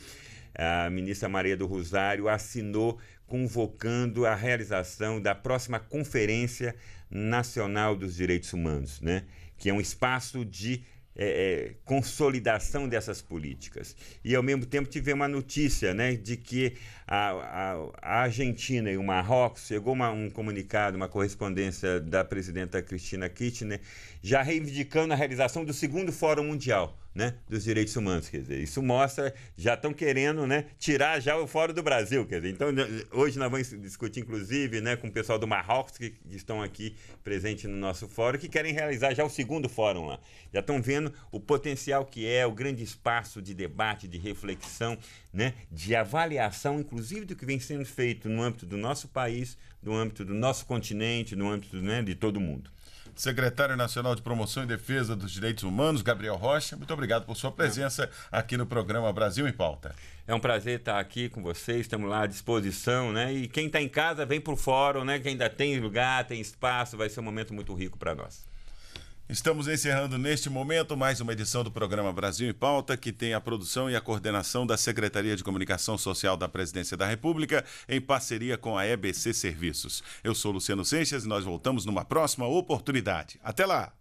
a ministra Maria do Rosário assinou convocando a realização da próxima Conferência Nacional dos Direitos Humanos, né? que é um espaço de é, é, consolidação dessas políticas. E, ao mesmo tempo, tivemos uma notícia né, de que a, a, a Argentina e o Marrocos, chegou uma, um comunicado, uma correspondência da presidenta Cristina Kirchner, já reivindicando a realização do segundo Fórum Mundial né, dos direitos humanos, quer dizer, isso mostra, já estão querendo, né, tirar já o fórum do Brasil, quer dizer, então hoje nós vamos discutir, inclusive, né, com o pessoal do Marrocos que, que estão aqui presente no nosso fórum, que querem realizar já o segundo fórum lá, já estão vendo o potencial que é, o grande espaço de debate, de reflexão, né, de avaliação, inclusive do que vem sendo feito no âmbito do nosso país, no âmbito do nosso continente, no âmbito, né, de todo mundo secretário nacional de Promoção e Defesa dos Direitos Humanos, Gabriel Rocha. Muito obrigado por sua presença aqui no programa Brasil em Pauta. É um prazer estar aqui com vocês, estamos lá à disposição, né? E quem está em casa vem para o fórum, né? Que ainda tem lugar, tem espaço, vai ser um momento muito rico para nós. Estamos encerrando neste momento mais uma edição do programa Brasil em Pauta, que tem a produção e a coordenação da Secretaria de Comunicação Social da Presidência da República, em parceria com a EBC Serviços. Eu sou Luciano Seixas e nós voltamos numa próxima oportunidade. Até lá!